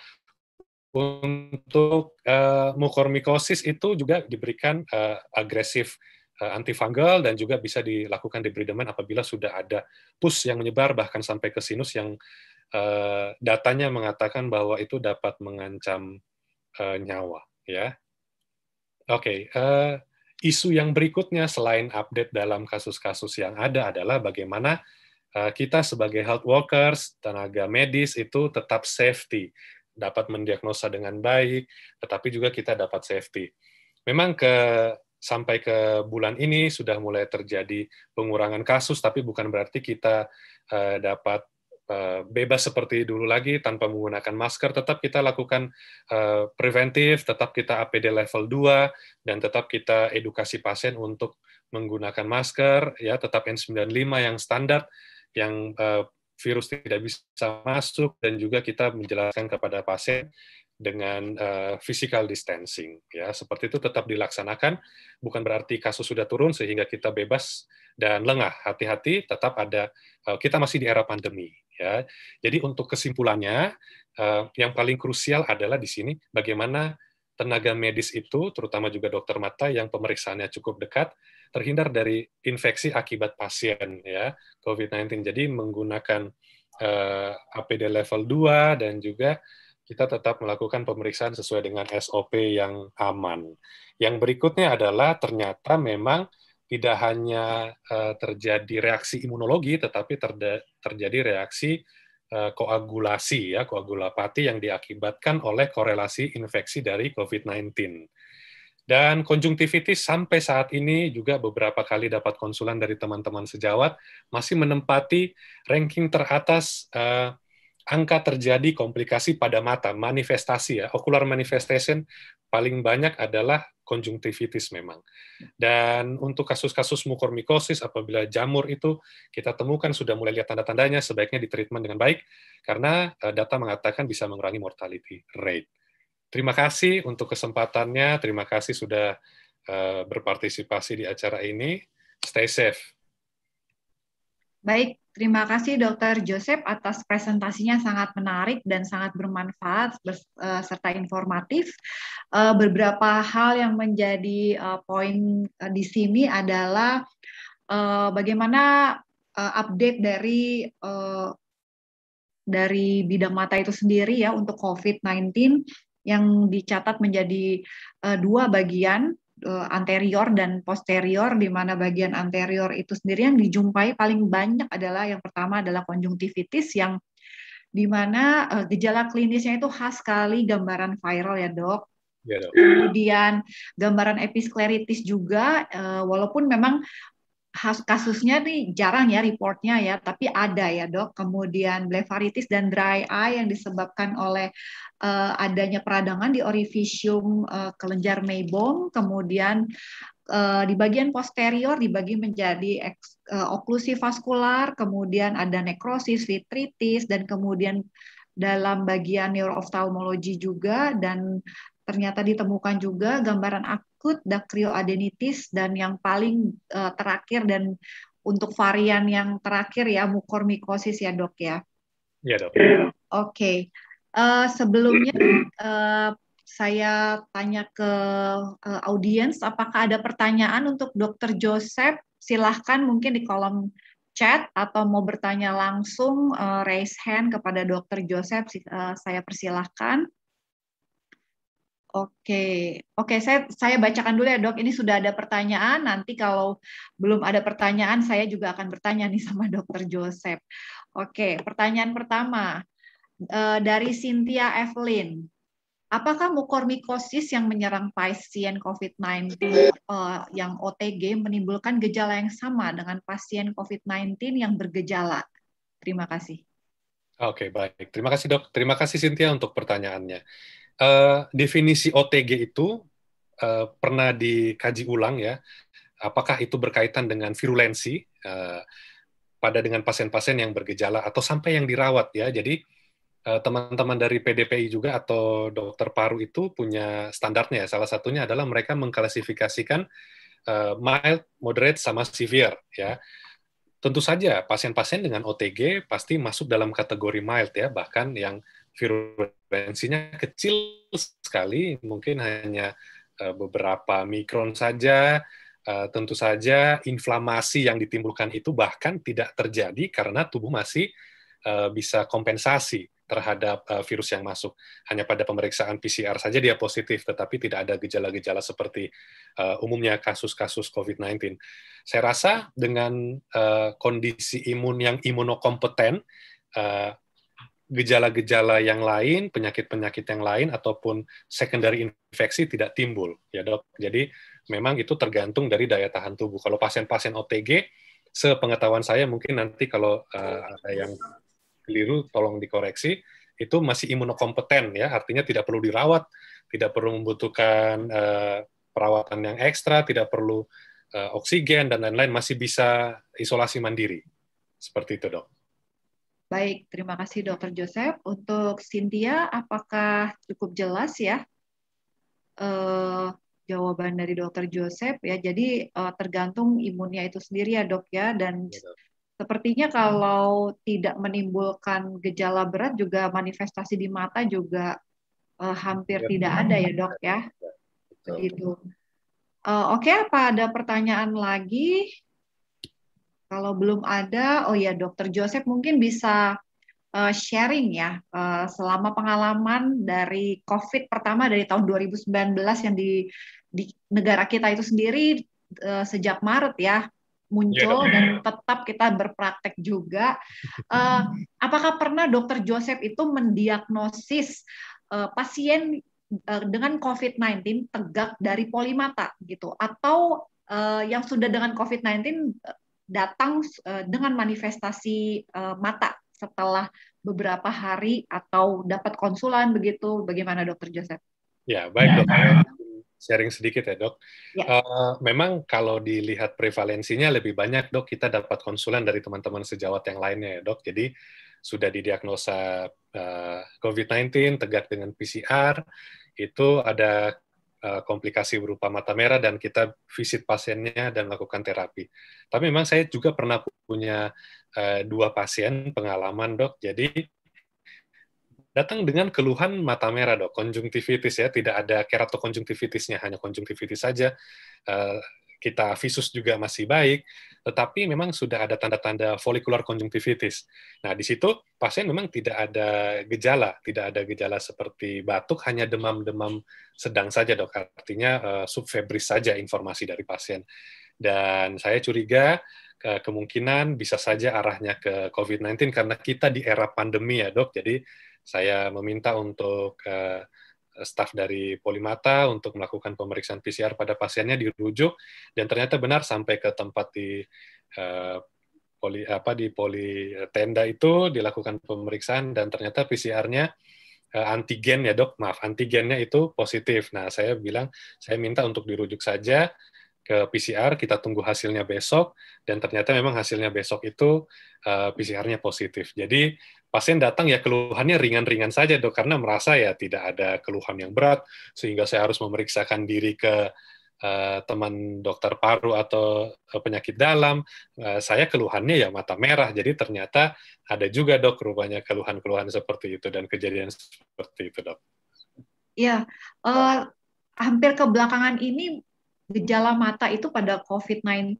untuk uh, mukormikosis itu juga diberikan uh, agresif uh, antifungal dan juga bisa dilakukan debridemen apabila sudah ada pus yang menyebar bahkan sampai ke sinus yang uh, datanya mengatakan bahwa itu dapat mengancam uh, nyawa ya. Oke, okay, uh, isu yang berikutnya selain update dalam kasus-kasus yang ada adalah bagaimana kita sebagai health workers, tenaga medis itu tetap safety dapat mendiagnosa dengan baik, tetapi juga kita dapat safety. Memang ke sampai ke bulan ini sudah mulai terjadi pengurangan kasus, tapi bukan berarti kita uh, dapat eh, bebas seperti dulu lagi tanpa menggunakan masker. Tetap kita lakukan uh, preventif, tetap kita APD level 2, dan tetap kita edukasi pasien untuk menggunakan masker, ya tetap N95 yang standar, yang uh, virus tidak bisa masuk dan juga kita menjelaskan kepada pasien dengan uh, physical distancing ya seperti itu tetap dilaksanakan bukan berarti kasus sudah turun sehingga kita bebas dan lengah hati-hati tetap ada uh, kita masih di era pandemi ya jadi untuk kesimpulannya uh, yang paling krusial adalah di sini bagaimana tenaga medis itu terutama juga dokter mata yang pemeriksaannya cukup dekat terhindar dari infeksi akibat pasien ya COVID-19. Jadi menggunakan uh, eh, APD level 2 dan juga kita tetap melakukan pemeriksaan sesuai dengan SOP yang aman. Yang berikutnya adalah ternyata memang tidak hanya uh, terjadi reaksi imunologi tetapi terjadi reaksi eh, koagulasi ya koagulopati yang diakibatkan oleh korelasi infeksi dari COVID-19. Dan konjungtivitis sampai saat ini juga beberapa kali dapat konsulan dari teman-teman sejawat masih menempati ranking teratas uh, angka terjadi komplikasi pada mata, manifestasi ya, ocular manifestation paling banyak adalah konjungtivitis memang. Dan untuk kasus-kasus mukormikosis apabila jamur itu kita temukan sudah mulai lihat tanda-tandanya sebaiknya ditreatment dengan baik karena eh, data mengatakan bisa mengurangi mortality rate. Terima kasih untuk kesempatannya, terima kasih sudah uh, berpartisipasi di acara ini. Stay safe. Baik, terima kasih Dr. Joseph atas presentasinya sangat menarik dan sangat bermanfaat eh, serta informatif. Eh, beberapa hal yang menjadi poin di sini adalah bagaimana update dari dari bidang mata itu sendiri ya untuk COVID-19 yang dicatat menjadi uh, dua bagian uh, anterior dan posterior di mana bagian anterior itu sendiri yang dijumpai paling banyak adalah yang pertama adalah konjungtivitis yang di mana uh, gejala klinisnya itu khas sekali gambaran viral ya dok. Iya, Kemudian gambaran episkleritis juga, walaupun memang kasusnya nih jarang ya reportnya ya, tapi ada ya dok. Kemudian blefaritis dan dry eye yang disebabkan oleh uh, adanya peradangan di orifisium uh, eh, kelenjar meibom, kemudian eh, di bagian posterior dibagi menjadi eks, oklusi vaskular, kemudian ada nekrosis, vitritis, dan kemudian dalam bagian neurooftalmologi juga dan ternyata ditemukan juga gambaran akut, daktrioadenitis, dan yang paling uh, terakhir dan untuk varian yang terakhir ya mukormikosis ya dok ya. Ya dok. Oke, okay. uh, eh, sebelumnya uh, saya tanya ke uh, audiens apakah ada pertanyaan untuk dokter Joseph? Silahkan mungkin di kolom chat atau mau bertanya langsung uh, raise hand kepada dokter Joseph uh, saya persilahkan. Oke, oke saya saya bacakan dulu ya dok. Ini sudah ada pertanyaan. Nanti kalau belum ada pertanyaan, saya juga akan bertanya nih sama dokter Joseph. Oke, pertanyaan pertama eh, dari Cynthia Evelyn. Apakah mukormikosis yang menyerang pasien COVID-19 eh, yang OTG menimbulkan gejala yang sama dengan pasien COVID-19 yang bergejala? Terima kasih. Oke, baik. Terima kasih dok. Terima kasih Cynthia untuk pertanyaannya. Eh, definisi OTG itu uh, pernah dikaji ulang ya. Apakah itu berkaitan dengan virulensi uh, pada dengan pasien-pasien yang bergejala atau sampai yang dirawat ya. Jadi teman-teman dari PDPI juga atau dokter paru itu punya standarnya. Salah satunya adalah mereka mengklasifikasikan mild, moderate, sama severe ya. Tentu saja pasien-pasien dengan OTG pasti masuk dalam kategori mild ya, bahkan yang virulensinya kecil sekali, mungkin hanya eh, beberapa mikron saja. Eh, tentu saja inflamasi yang ditimbulkan itu bahkan tidak terjadi karena tubuh masih eh, bisa kompensasi terhadap virus yang masuk. Hanya pada pemeriksaan PCR saja dia positif, tetapi tidak ada gejala-gejala seperti umumnya kasus-kasus COVID-19. Saya rasa dengan kondisi imun yang imunokompeten, gejala-gejala yang lain, penyakit-penyakit yang lain ataupun secondary infeksi tidak timbul, ya dok. Jadi memang itu tergantung dari daya tahan tubuh. Kalau pasien-pasien OTG, sepengetahuan saya mungkin nanti kalau uh, ada yang keliru tolong dikoreksi, itu masih imunokompeten ya, artinya tidak perlu dirawat, tidak perlu membutuhkan uh, perawatan yang ekstra, tidak perlu uh, oksigen dan lain-lain, masih bisa isolasi mandiri. Seperti itu, Dok. Baik, terima kasih Dokter Joseph. Untuk Cynthia, apakah cukup jelas ya uh, jawaban dari Dokter Joseph ya? Jadi uh, tergantung imunnya itu sendiri ya dok ya dan ya, Sepertinya kalau tidak menimbulkan gejala berat juga manifestasi di mata juga uh, hampir ya, tidak ada ya dok ya. Iya, Begitu. Uh, Oke, okay, apa ada pertanyaan lagi? Kalau belum ada, oh ya Dokter Joseph mungkin bisa uh, sharing ya uh, selama pengalaman dari COVID pertama dari tahun 2019 yang di, di negara kita itu sendiri uh, sejak Maret ya iya, muncul ya, dan tetap kita berpraktek juga. Uh, apakah pernah Dokter Joseph itu mendiagnosis uh, pasien uh, dengan COVID-19 tegak dari polimata gitu atau uh, yang sudah dengan COVID-19 datang eh, dengan manifestasi eh, mata setelah beberapa hari atau dapat konsulan begitu bagaimana dokter Joseph? Ya baik ya. dok, sharing sedikit ya dok. Ya. Uh, memang kalau dilihat prevalensinya lebih banyak dok kita dapat konsulan dari teman-teman sejawat yang lainnya ya dok. Jadi sudah didiagnosa uh, COVID-19 tegak dengan PCR itu ada Eh, komplikasi berupa mata merah dan kita visit pasiennya dan lakukan terapi. Tapi memang saya juga pernah punya eh, dua pasien pengalaman dok, jadi datang dengan keluhan mata merah dok, konjungtivitis ya, tidak ada keratokonjungtivitisnya, hanya konjungtivitis saja. Eh, kita visus juga masih baik, tetapi memang sudah ada tanda-tanda folikular conjunctivitis. Nah, di situ pasien memang tidak ada gejala, tidak ada gejala seperti batuk, hanya demam-demam sedang saja, dok. Artinya uh, subfebris saja informasi dari pasien. Dan saya curiga uh, kemungkinan bisa saja arahnya ke COVID-19 karena kita di era pandemi ya, dok. Jadi saya meminta untuk uh, staf dari Polimata untuk melakukan pemeriksaan PCR pada pasiennya dirujuk dan ternyata benar sampai ke tempat di uh, poli apa di poli tenda itu dilakukan pemeriksaan dan ternyata PCR-nya uh, eh, antigen ya dok maaf antigennya itu positif. Nah saya bilang saya minta untuk dirujuk saja ke PCR, kita tunggu hasilnya besok, dan ternyata memang hasilnya besok itu uh, eh, PCR-nya positif. Jadi pasien datang ya keluhannya ringan-ringan saja dok karena merasa ya tidak ada keluhan yang berat sehingga saya harus memeriksakan diri ke uh, teman dokter paru atau uh, penyakit dalam uh, saya keluhannya ya mata merah jadi ternyata ada juga dok rupanya keluhan-keluhan seperti itu dan kejadian seperti itu dok. Ya, uh, hampir kebelakangan ini gejala mata itu pada COVID-19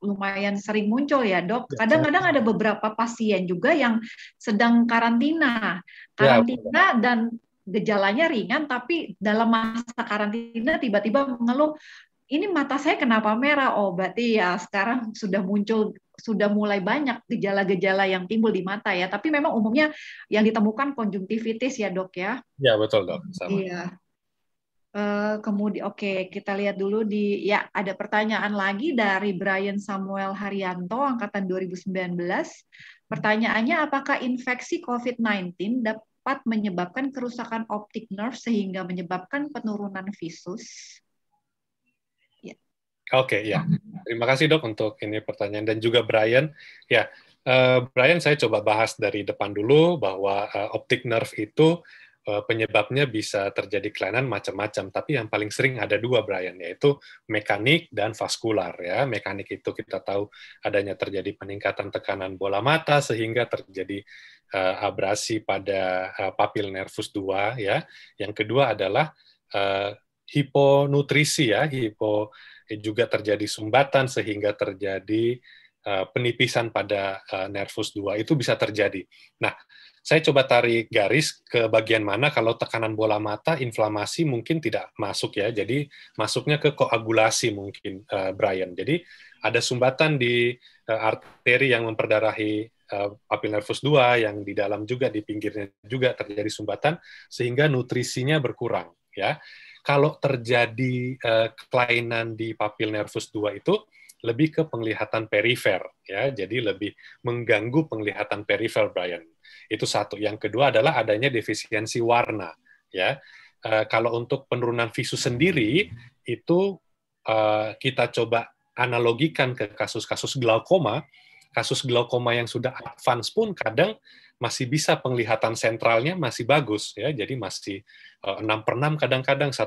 lumayan sering muncul ya dok. Kadang-kadang ada beberapa pasien juga yang sedang karantina, ya, karantina dan gejalanya ringan, tapi dalam masa karantina tiba-tiba mengeluh ini mata saya kenapa merah? Oh, berarti ya sekarang sudah muncul, sudah mulai banyak gejala-gejala yang timbul di mata ya. Tapi memang umumnya yang ditemukan konjungtivitis ya dok ya. Ya betul dok. Iya kemudian oke okay, kita lihat dulu di ya ada pertanyaan lagi dari Brian Samuel Haryanto angkatan 2019. Pertanyaannya apakah infeksi COVID-19 dapat menyebabkan kerusakan optik nerve sehingga menyebabkan penurunan visus? Ya. Oke, okay, ya. Terima kasih Dok untuk ini pertanyaan dan juga Brian. Ya, Uh, Brian, saya coba bahas dari depan dulu bahwa uh, optic nerve itu Eh, penyebabnya bisa terjadi kelainan macam-macam, tapi yang paling sering ada dua Brian yaitu mekanik dan vaskular ya. Mekanik itu kita tahu adanya terjadi peningkatan tekanan bola mata sehingga terjadi uh, abrasi pada uh, papil nervus dua. ya. Yang kedua adalah uh, hiponutrisi ya, hipo juga terjadi sumbatan sehingga terjadi uh, penipisan pada uh, nervus dua. itu bisa terjadi. Nah, saya coba tarik garis ke bagian mana kalau tekanan bola mata inflamasi mungkin tidak masuk ya. Jadi masuknya ke koagulasi mungkin uh, Brian. Jadi ada sumbatan di uh, arteri yang memperdarahi uh, eh, papil nervus 2 yang di dalam juga di pinggirnya juga terjadi sumbatan sehingga nutrisinya berkurang ya. Kalau terjadi uh, kelainan di papil nervus 2 itu lebih ke penglihatan perifer ya. Jadi lebih mengganggu penglihatan perifer Brian. Itu satu. Yang kedua adalah adanya defisiensi warna. Ya, e, kalau untuk penurunan visu sendiri itu e, kita coba analogikan ke kasus-kasus glaukoma. Kasus glaukoma yang sudah advance pun kadang masih bisa penglihatan sentralnya masih bagus ya jadi masih uh, eh, 6 per 6 kadang-kadang 1,0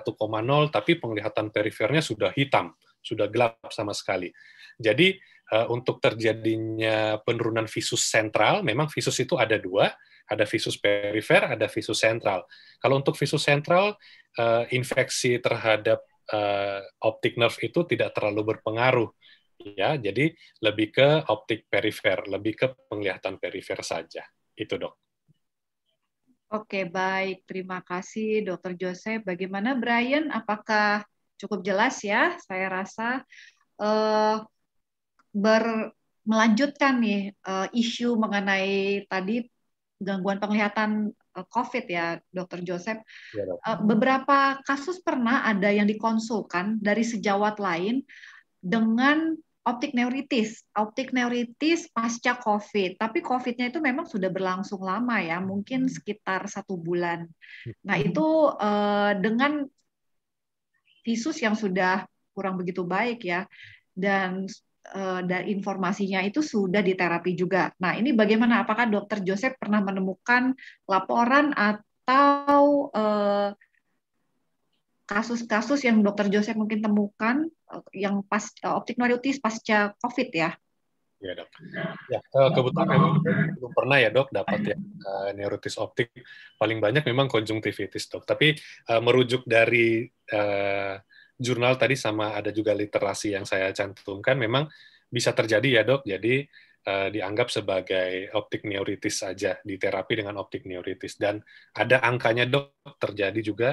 tapi penglihatan perifernya sudah hitam sudah gelap sama sekali jadi Eh, untuk terjadinya penurunan visus sentral, memang visus itu ada dua, ada visus perifer, ada visus sentral. Kalau untuk visus sentral, uh, infeksi terhadap uh, optic nerve itu tidak terlalu berpengaruh, ya. Jadi lebih ke optik perifer, lebih ke penglihatan perifer saja. Itu dok. Oke baik, terima kasih Dokter Joseph. Bagaimana Brian? Apakah cukup jelas ya? Saya rasa. Uh, ber melanjutkan nih uh, isu mengenai tadi gangguan penglihatan uh, COVID ya, Dokter Joseph. Ya, Uh, beberapa kasus pernah ada yang dikonsulkan dari sejawat lain dengan optik neuritis, optik neuritis pasca COVID. Tapi COVID-nya itu memang sudah berlangsung lama ya, mungkin hmm. sekitar satu bulan. Hmm. Nah itu uh, dengan visus yang sudah kurang begitu baik ya, dan Eh, dan informasinya itu sudah diterapi juga. Nah, ini bagaimana? Apakah Dokter Joseph pernah menemukan laporan atau eh, kasus-kasus eh, yang Dokter Joseph mungkin temukan eh, yang pas optik neuritis pasca COVID ya? Ya dok. Ya kebetulan memang belum pernah ya dok dapat ya neuritis optik. Paling banyak memang konjungtivitis dok. Tapi uh, merujuk dari uh, jurnal tadi sama ada juga literasi yang saya cantumkan memang bisa terjadi ya dok. Jadi uh, dianggap sebagai optik neuritis saja terapi dengan optik neuritis dan ada angkanya dok terjadi juga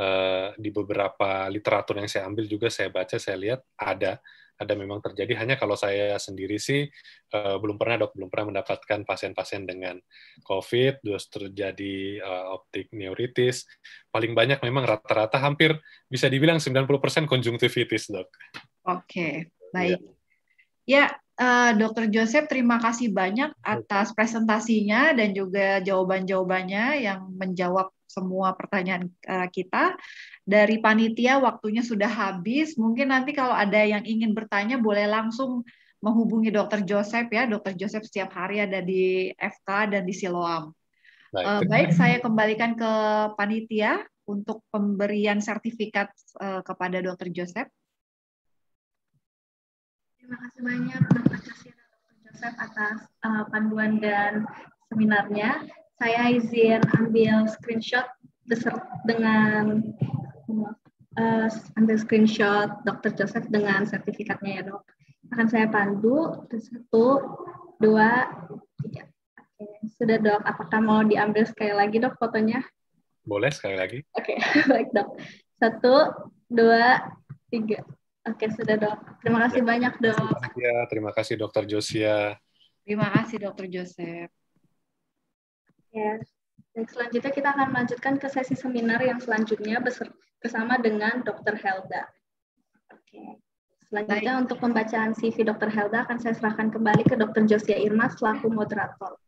uh, di beberapa literatur yang saya ambil juga saya baca saya lihat ada ada memang terjadi. Hanya kalau saya sendiri sih uh, belum pernah dok, belum pernah mendapatkan pasien-pasien dengan COVID, terus terjadi uh, eh, optik neuritis. Paling banyak memang rata-rata hampir bisa dibilang 90% konjungtivitis dok. Oke, okay, iya. baik. Ya, ya uh, Dokter Joseph, terima kasih banyak atas presentasinya dan juga jawaban-jawabannya yang menjawab semua pertanyaan uh, kita. Dari panitia waktunya sudah habis. Mungkin nanti kalau ada yang ingin bertanya boleh langsung menghubungi Dokter Joseph ya. Dokter Joseph setiap hari ada di FK dan di Siloam. Baik, uh, baik saya kembalikan ke panitia untuk pemberian sertifikat uh, kepada Dokter Joseph. Terima kasih banyak Dokter Joseph atas uh, panduan dan seminarnya saya izin ambil screenshot beserta dengan uh, ambil screenshot Dr. Joseph dengan sertifikatnya ya dok. Akan saya pandu satu, dua, tiga. Oke, sudah dok. Apakah mau diambil sekali lagi dok fotonya? Boleh sekali lagi. Oke, baik dok. Satu, dua, tiga. Oke, sudah dok. Terima kasih ya, banyak dok. Ya, terima kasih dokter Josia. Terima kasih dokter Joseph. Ya. Dan selanjutnya kita akan melanjutkan ke sesi seminar yang selanjutnya bersama dengan Dr. Helda. Oke. Selanjutnya Baik. untuk pembacaan CV Dr. Helda akan saya serahkan kembali ke Dr. Josia Irma selaku moderator.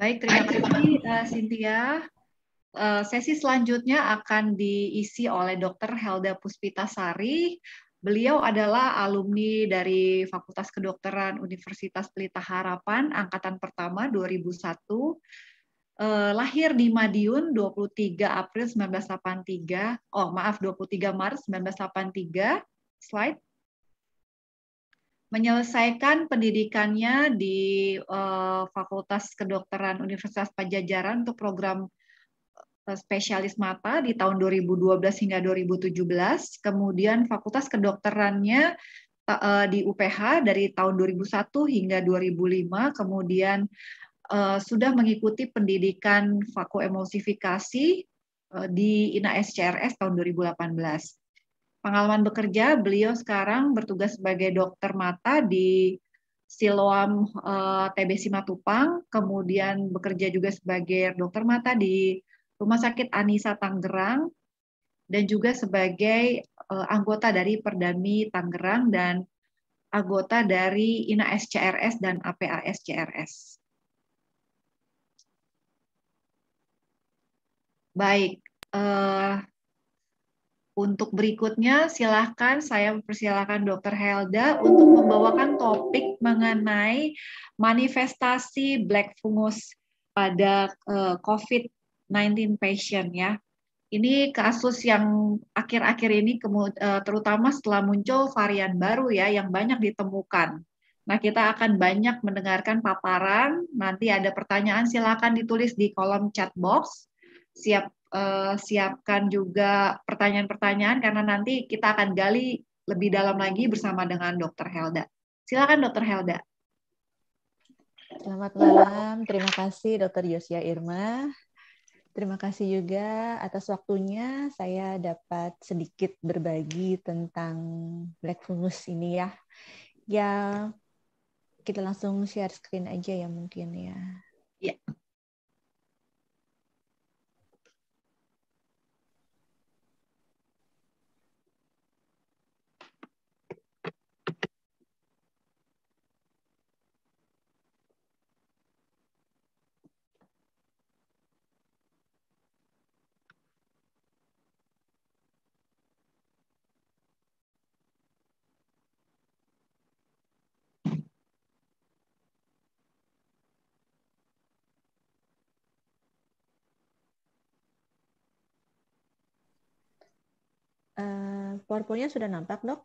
Baik, terima kasih uh, Cynthia. Eh, sesi selanjutnya akan diisi oleh Dr. Helda Puspitasari. Beliau adalah alumni dari Fakultas Kedokteran Universitas Pelita Harapan angkatan pertama 2001 eh, lahir di Madiun 23 April 1983. Oh, maaf 23 Maret 1983. Slide. Menyelesaikan pendidikannya di eh, Fakultas Kedokteran Universitas Pajajaran untuk program eh, spesialis mata di tahun 2012 hingga 2017, kemudian fakultas kedokterannya eh, eh, di UPH dari tahun 2001 hingga 2005, kemudian uh, sudah mengikuti pendidikan Emulsifikasi uh, di INA SCRS tahun 2018. Pengalaman bekerja, beliau sekarang bertugas sebagai dokter mata di Siloam uh, eh, TB Simatupang, kemudian bekerja juga sebagai dokter mata di Rumah Sakit Anissa Tanggerang, dan juga sebagai uh, anggota dari Perdami Tanggerang dan anggota dari INA SCRS dan APAS CRS. Baik, uh, untuk berikutnya silahkan saya mempersilahkan Dr. Helda untuk membawakan topik mengenai manifestasi black fungus pada eh, COVID-19 patient ya. Ini kasus yang akhir-akhir ini eh, terutama setelah muncul varian baru ya yang banyak ditemukan. Nah, kita akan banyak mendengarkan paparan. Nanti ada pertanyaan silakan ditulis di kolom chat box siap uh, siapkan juga pertanyaan-pertanyaan karena nanti kita akan gali lebih dalam lagi bersama dengan dokter Helda. Silakan dokter Helda. Selamat malam. Terima kasih dokter Yosia Irma. Terima kasih juga atas waktunya saya dapat sedikit berbagi tentang black fungus ini ya. Ya kita langsung share screen aja ya mungkin ya. Iya. Yeah. Eh, PowerPoint-nya sudah nampak, dok?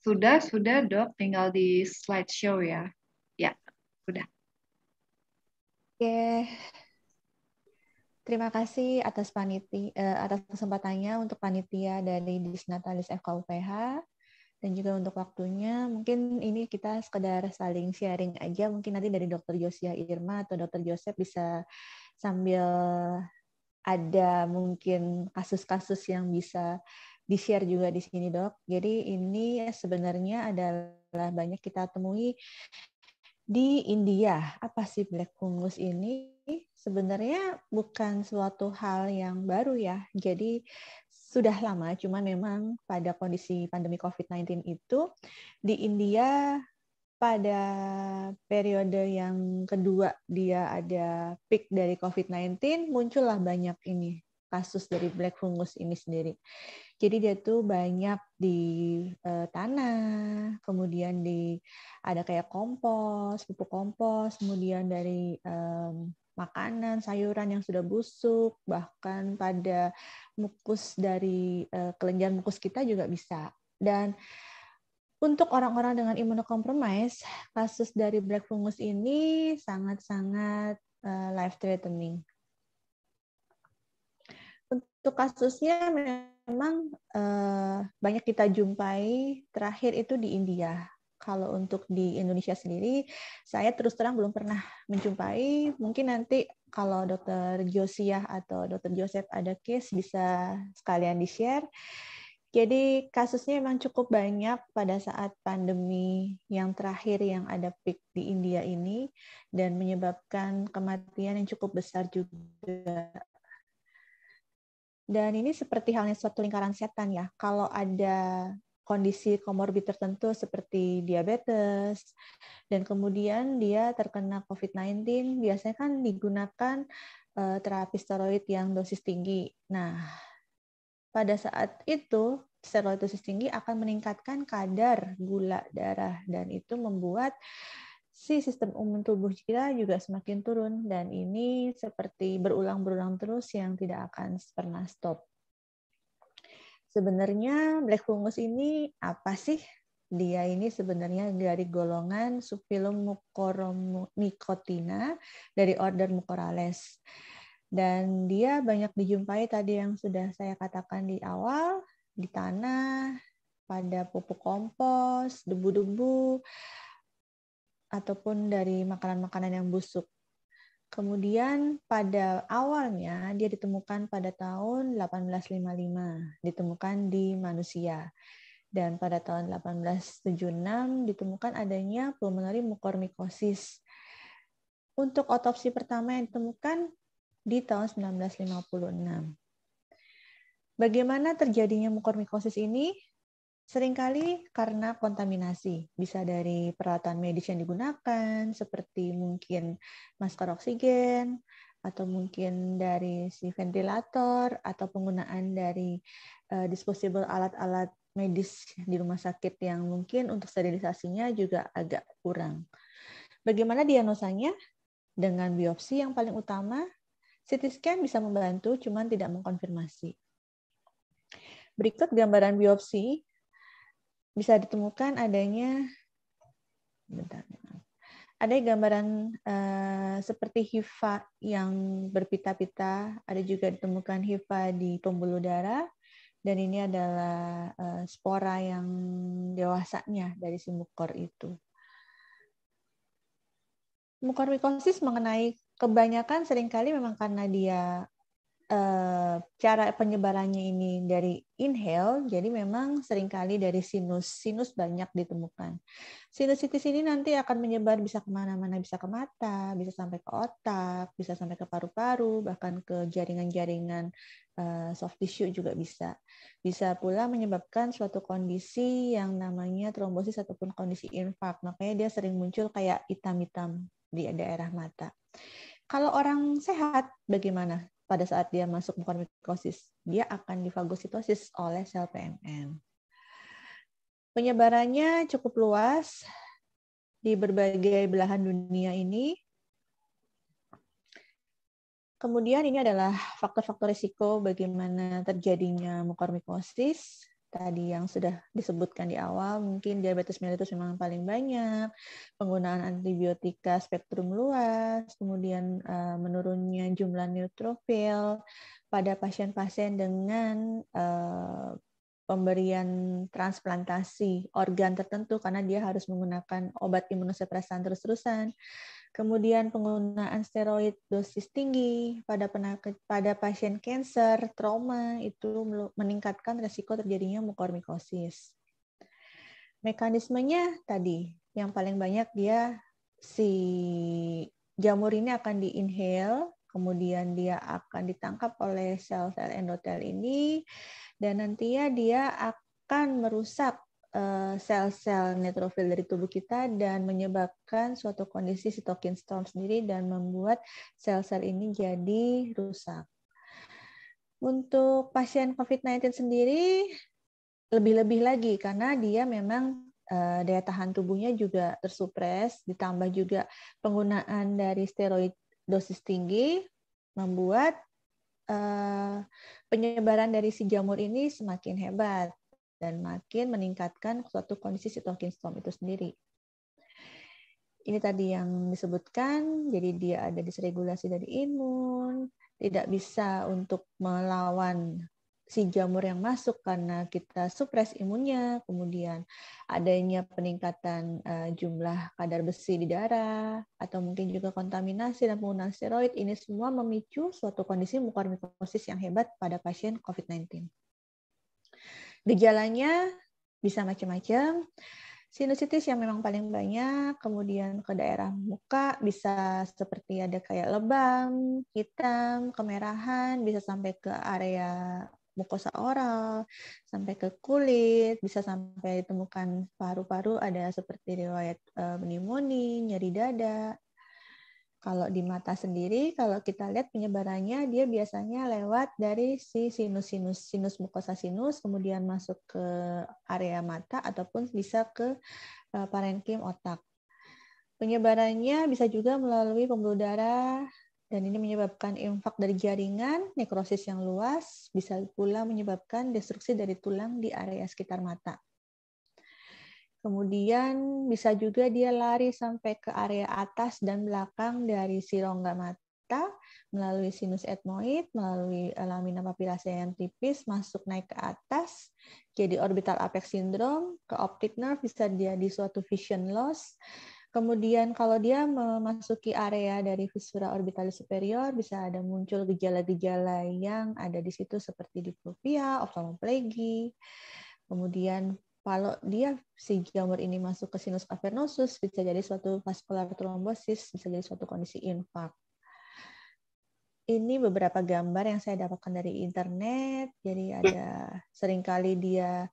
Sudah, sudah, dok. Tinggal di slideshow ya. Ya, sudah. Oke. Terima kasih atas paniti uh, atas kesempatannya untuk panitia dari Disnatalis FKUPH dan juga untuk waktunya. Mungkin ini kita sekedar saling sharing aja. Mungkin nanti dari Dr. Josia Irma atau Dr. Joseph bisa sambil ada mungkin kasus-kasus yang bisa di-share juga di sini, Dok. Jadi ini sebenarnya adalah banyak kita temui di India. Apa sih black fungus ini? Sebenarnya bukan suatu hal yang baru ya. Jadi sudah lama, Cuma memang pada kondisi pandemi COVID-19 itu di India pada periode yang kedua dia ada peak dari COVID-19 muncullah banyak ini kasus dari black fungus ini sendiri. Jadi dia tuh banyak di eh, tanah, kemudian di ada kayak kompos, pupuk kompos, kemudian dari makanan, sayuran yang sudah busuk, bahkan pada mukus dari eh, kelenjar mukus kita juga bisa. Dan untuk orang-orang dengan imunokompromis, kasus dari black fungus ini sangat-sangat eh, life threatening untuk kasusnya memang uh, banyak kita jumpai terakhir itu di India. Kalau untuk di Indonesia sendiri, saya terus terang belum pernah menjumpai. Mungkin nanti kalau Dokter Josiah atau Dokter Joseph ada case bisa sekalian di share. Jadi kasusnya memang cukup banyak pada saat pandemi yang terakhir yang ada peak di India ini dan menyebabkan kematian yang cukup besar juga dan ini seperti halnya suatu lingkaran setan ya. Kalau ada kondisi komorbid tertentu seperti diabetes dan kemudian dia terkena COVID-19 biasanya kan digunakan eh, terapi steroid yang dosis tinggi. Nah, pada saat itu steroid dosis tinggi akan meningkatkan kadar gula darah dan itu membuat si sistem umum tubuh kita juga semakin turun dan ini seperti berulang-berulang terus yang tidak akan pernah stop. Sebenarnya black fungus ini apa sih? Dia ini sebenarnya dari golongan subfilum mucoromycotina dari order Mucorales. Dan dia banyak dijumpai tadi yang sudah saya katakan di awal, di tanah, pada pupuk kompos, debu-debu, ataupun dari makanan-makanan yang busuk. Kemudian pada awalnya dia ditemukan pada tahun 1855, ditemukan di manusia. Dan pada tahun 1876 ditemukan adanya pulmonary mucormycosis. Untuk otopsi pertama yang ditemukan di tahun 1956. Bagaimana terjadinya mukormikosis ini? Seringkali karena kontaminasi, bisa dari peralatan medis yang digunakan, seperti mungkin masker oksigen, atau mungkin dari si ventilator, atau penggunaan dari uh, disposable alat-alat medis di rumah sakit yang mungkin untuk sterilisasinya juga agak kurang. Bagaimana diagnosanya? Dengan biopsi yang paling utama, CT scan bisa membantu, cuman tidak mengkonfirmasi. Berikut gambaran biopsi bisa ditemukan adanya bentar, ada gambaran uh, seperti hifa yang berpita-pita, ada juga ditemukan hifa di pembuluh darah, dan ini adalah uh, spora yang dewasanya dari si mukor itu. Mukormikosis mengenai kebanyakan seringkali memang karena dia Eh, cara penyebarannya ini dari inhale, jadi memang seringkali dari sinus. Sinus banyak ditemukan. Sinusitis ini nanti akan menyebar bisa kemana-mana, bisa ke mata, bisa sampai ke otak, bisa sampai ke paru-paru, bahkan ke jaringan-jaringan eh, soft tissue juga bisa. Bisa pula menyebabkan suatu kondisi yang namanya trombosis ataupun kondisi infak. Makanya dia sering muncul kayak hitam-hitam di daerah mata. Kalau orang sehat, bagaimana? pada saat dia masuk bukan dia akan difagositosis oleh sel PMN. Penyebarannya cukup luas di berbagai belahan dunia ini. Kemudian ini adalah faktor-faktor risiko bagaimana terjadinya mukormikosis tadi yang sudah disebutkan di awal, mungkin diabetes mellitus memang paling banyak, penggunaan antibiotika spektrum luas, kemudian uh, menurunnya jumlah neutrofil pada pasien-pasien dengan uh, pemberian transplantasi organ tertentu karena dia harus menggunakan obat imunosupresan terus-terusan. Kemudian penggunaan steroid dosis tinggi pada penakit, pada pasien kanker, trauma itu meningkatkan resiko terjadinya mukormikosis. Mekanismenya tadi yang paling banyak dia si jamur ini akan diinhale, kemudian dia akan ditangkap oleh sel-sel endotel ini dan nantinya dia akan merusak Eh, sel-sel neutrofil dari tubuh kita dan menyebabkan suatu kondisi sitokin storm sendiri dan membuat sel-sel ini jadi rusak. Untuk pasien COVID-19 sendiri lebih-lebih lagi karena dia memang eh, daya tahan tubuhnya juga tersupres, ditambah juga penggunaan dari steroid dosis tinggi membuat eh, penyebaran dari si jamur ini semakin hebat dan makin meningkatkan suatu kondisi sitokin storm itu sendiri. Ini tadi yang disebutkan, jadi dia ada disregulasi dari imun, tidak bisa untuk melawan si jamur yang masuk karena kita supres imunnya, kemudian adanya peningkatan eh, jumlah kadar besi di darah, atau mungkin juga kontaminasi dan penggunaan steroid, ini semua memicu suatu kondisi mukormikosis yang hebat pada pasien COVID-19. Gejalanya bisa macam-macam. Sinusitis yang memang paling banyak, kemudian ke daerah muka bisa seperti ada kayak lebam, hitam, kemerahan, bisa sampai ke area mukosa oral, sampai ke kulit, bisa sampai ditemukan paru-paru ada seperti riwayat eh, pneumonia, nyeri dada, kalau di mata sendiri, kalau kita lihat penyebarannya, dia biasanya lewat dari si sinus-sinus, sinus mukosa sinus, kemudian masuk ke area mata, ataupun bisa ke eh, parenkim otak. Penyebarannya bisa juga melalui pembuluh darah, dan ini menyebabkan infak dari jaringan, nekrosis yang luas, bisa pula menyebabkan destruksi dari tulang di area sekitar mata. Kemudian bisa juga dia lari sampai ke area atas dan belakang dari si rongga mata melalui sinus etmoid, melalui eh, lamina papilasi yang tipis, masuk naik ke atas, jadi orbital apex syndrome, ke optic nerve bisa jadi suatu vision loss. Kemudian kalau dia memasuki area dari visura orbitalis superior, bisa ada muncul gejala-gejala yang ada di situ seperti diplopia, ophthalmoplegi, kemudian kalau dia si jamur ini masuk ke sinus cavernosus bisa jadi suatu vaskular trombosis, bisa jadi suatu kondisi infak. Ini beberapa gambar yang saya dapatkan dari internet. Jadi ada seringkali dia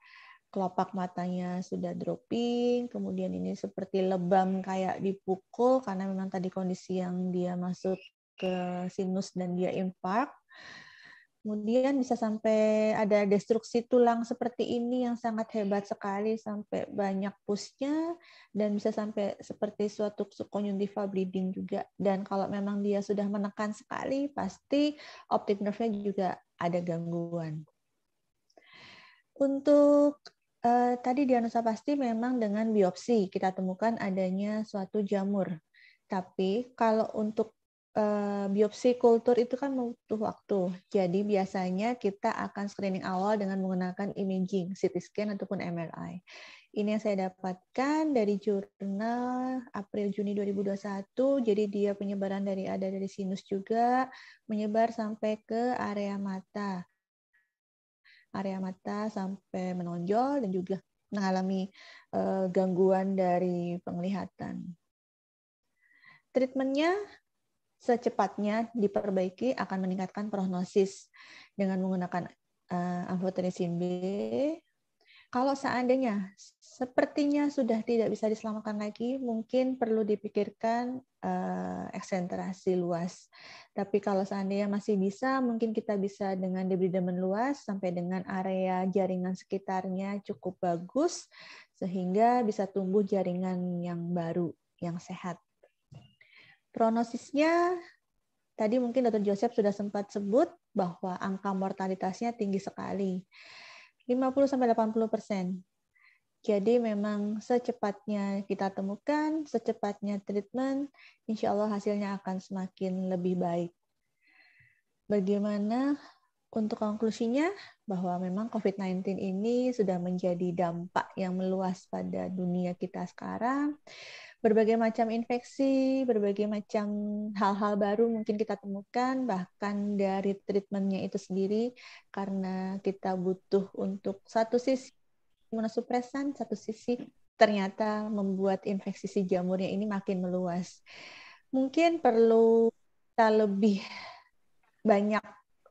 kelopak matanya sudah dropping, kemudian ini seperti lebam kayak dipukul karena memang tadi kondisi yang dia masuk ke sinus dan dia infak kemudian bisa sampai ada destruksi tulang seperti ini yang sangat hebat sekali sampai banyak pusnya dan bisa sampai seperti suatu subconjunctival bleeding juga dan kalau memang dia sudah menekan sekali pasti optic nerve-nya juga ada gangguan. Untuk eh, tadi diagnosa pasti memang dengan biopsi kita temukan adanya suatu jamur. Tapi kalau untuk Eh, biopsi kultur itu kan butuh waktu. Jadi biasanya kita akan screening awal dengan menggunakan imaging, CT scan ataupun MRI. Ini yang saya dapatkan dari jurnal April Juni 2021. Jadi dia penyebaran dari ada dari sinus juga menyebar sampai ke area mata. Area mata sampai menonjol dan juga mengalami eh, gangguan dari penglihatan. Treatmentnya secepatnya diperbaiki akan meningkatkan prognosis dengan menggunakan uh, eh, amfoterisin B. Kalau seandainya sepertinya sudah tidak bisa diselamatkan lagi, mungkin perlu dipikirkan uh, eksentrasi luas. Tapi kalau seandainya masih bisa, mungkin kita bisa dengan debridemen luas sampai dengan area jaringan sekitarnya cukup bagus, sehingga bisa tumbuh jaringan yang baru, yang sehat. Pronosisnya tadi mungkin Dr. Joseph sudah sempat sebut bahwa angka mortalitasnya tinggi sekali. 50-80%. sampai Jadi memang secepatnya kita temukan, secepatnya treatment, insya Allah hasilnya akan semakin lebih baik. Bagaimana untuk konklusinya? Bahwa memang COVID-19 ini sudah menjadi dampak yang meluas pada dunia kita sekarang berbagai macam infeksi, berbagai macam hal-hal baru mungkin kita temukan, bahkan dari treatmentnya itu sendiri, karena kita butuh untuk satu sisi imunosupresan, satu sisi ternyata membuat infeksi si jamurnya ini makin meluas. Mungkin perlu kita lebih banyak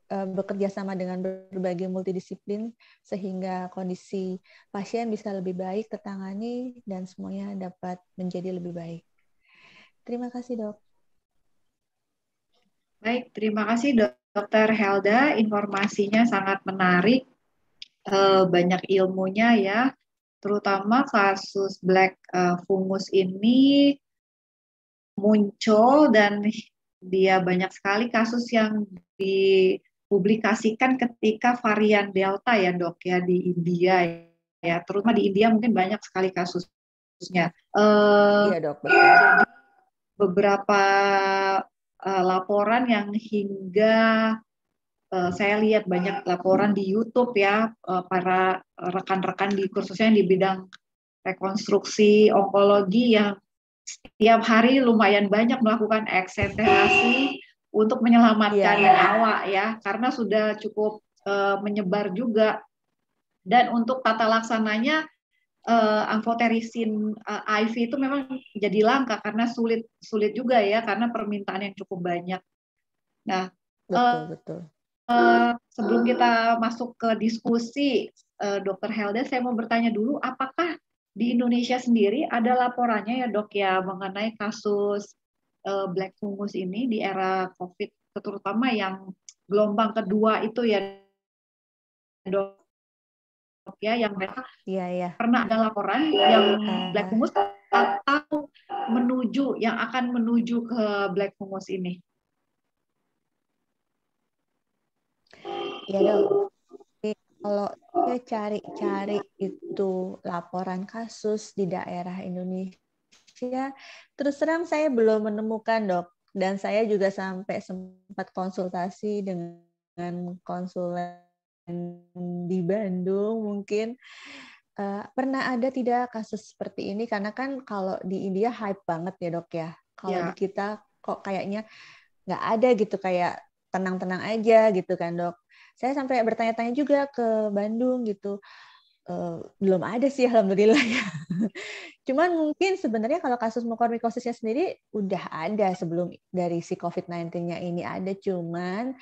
Eh, bekerja sama dengan berbagai multidisiplin sehingga kondisi pasien bisa lebih baik tertangani dan semuanya dapat menjadi lebih baik. Terima kasih, Dok. Baik, terima kasih dokter Helda, informasinya sangat menarik. Eh, banyak ilmunya ya, terutama kasus black eh, fungus ini muncul dan dia banyak sekali kasus yang di publikasikan ketika varian Delta ya dok ya di India ya terutama di India mungkin banyak sekali kasusnya. Eh, iya dok. Jadi beberapa uh, laporan yang hingga uh, saya lihat banyak laporan di YouTube ya uh, para rekan-rekan di kursusnya di bidang rekonstruksi onkologi yang setiap hari lumayan banyak melakukan eksenterasi untuk menyelamatkan yeah. nyawa ya karena sudah cukup uh, menyebar juga dan untuk tata laksananya uh, eh, amfoterisin uh, eh, IV itu memang jadi langka karena sulit sulit juga ya karena permintaan yang cukup banyak. Nah, betul, uh, betul. Uh, sebelum kita masuk ke diskusi, uh, Dokter Helda, saya mau bertanya dulu, apakah di Indonesia sendiri ada laporannya ya dok ya mengenai kasus Eh, black fungus ini di era COVID, terutama yang gelombang kedua itu ya dok ya yang mereka ya, ya. pernah ada laporan iya, yang iya. black fungus atau menuju yang akan menuju ke black fungus ini. Ya dok. kalau saya cari-cari itu laporan kasus di daerah Indonesia aja. Ya. Terus terang saya belum menemukan dok, dan saya juga sampai sempat konsultasi dengan konsulen di Bandung mungkin. Uh, pernah ada tidak kasus seperti ini? Karena kan kalau di India hype banget ya dok ya. Kalau ya. di kita kok kayaknya nggak ada gitu kayak tenang-tenang aja gitu kan dok. Saya sampai bertanya-tanya juga ke Bandung gitu Eh, belum ada sih alhamdulillah ya. Cuman mungkin sebenarnya kalau kasus mukormikosisnya sendiri udah ada sebelum dari si COVID-19-nya ini ada, cuman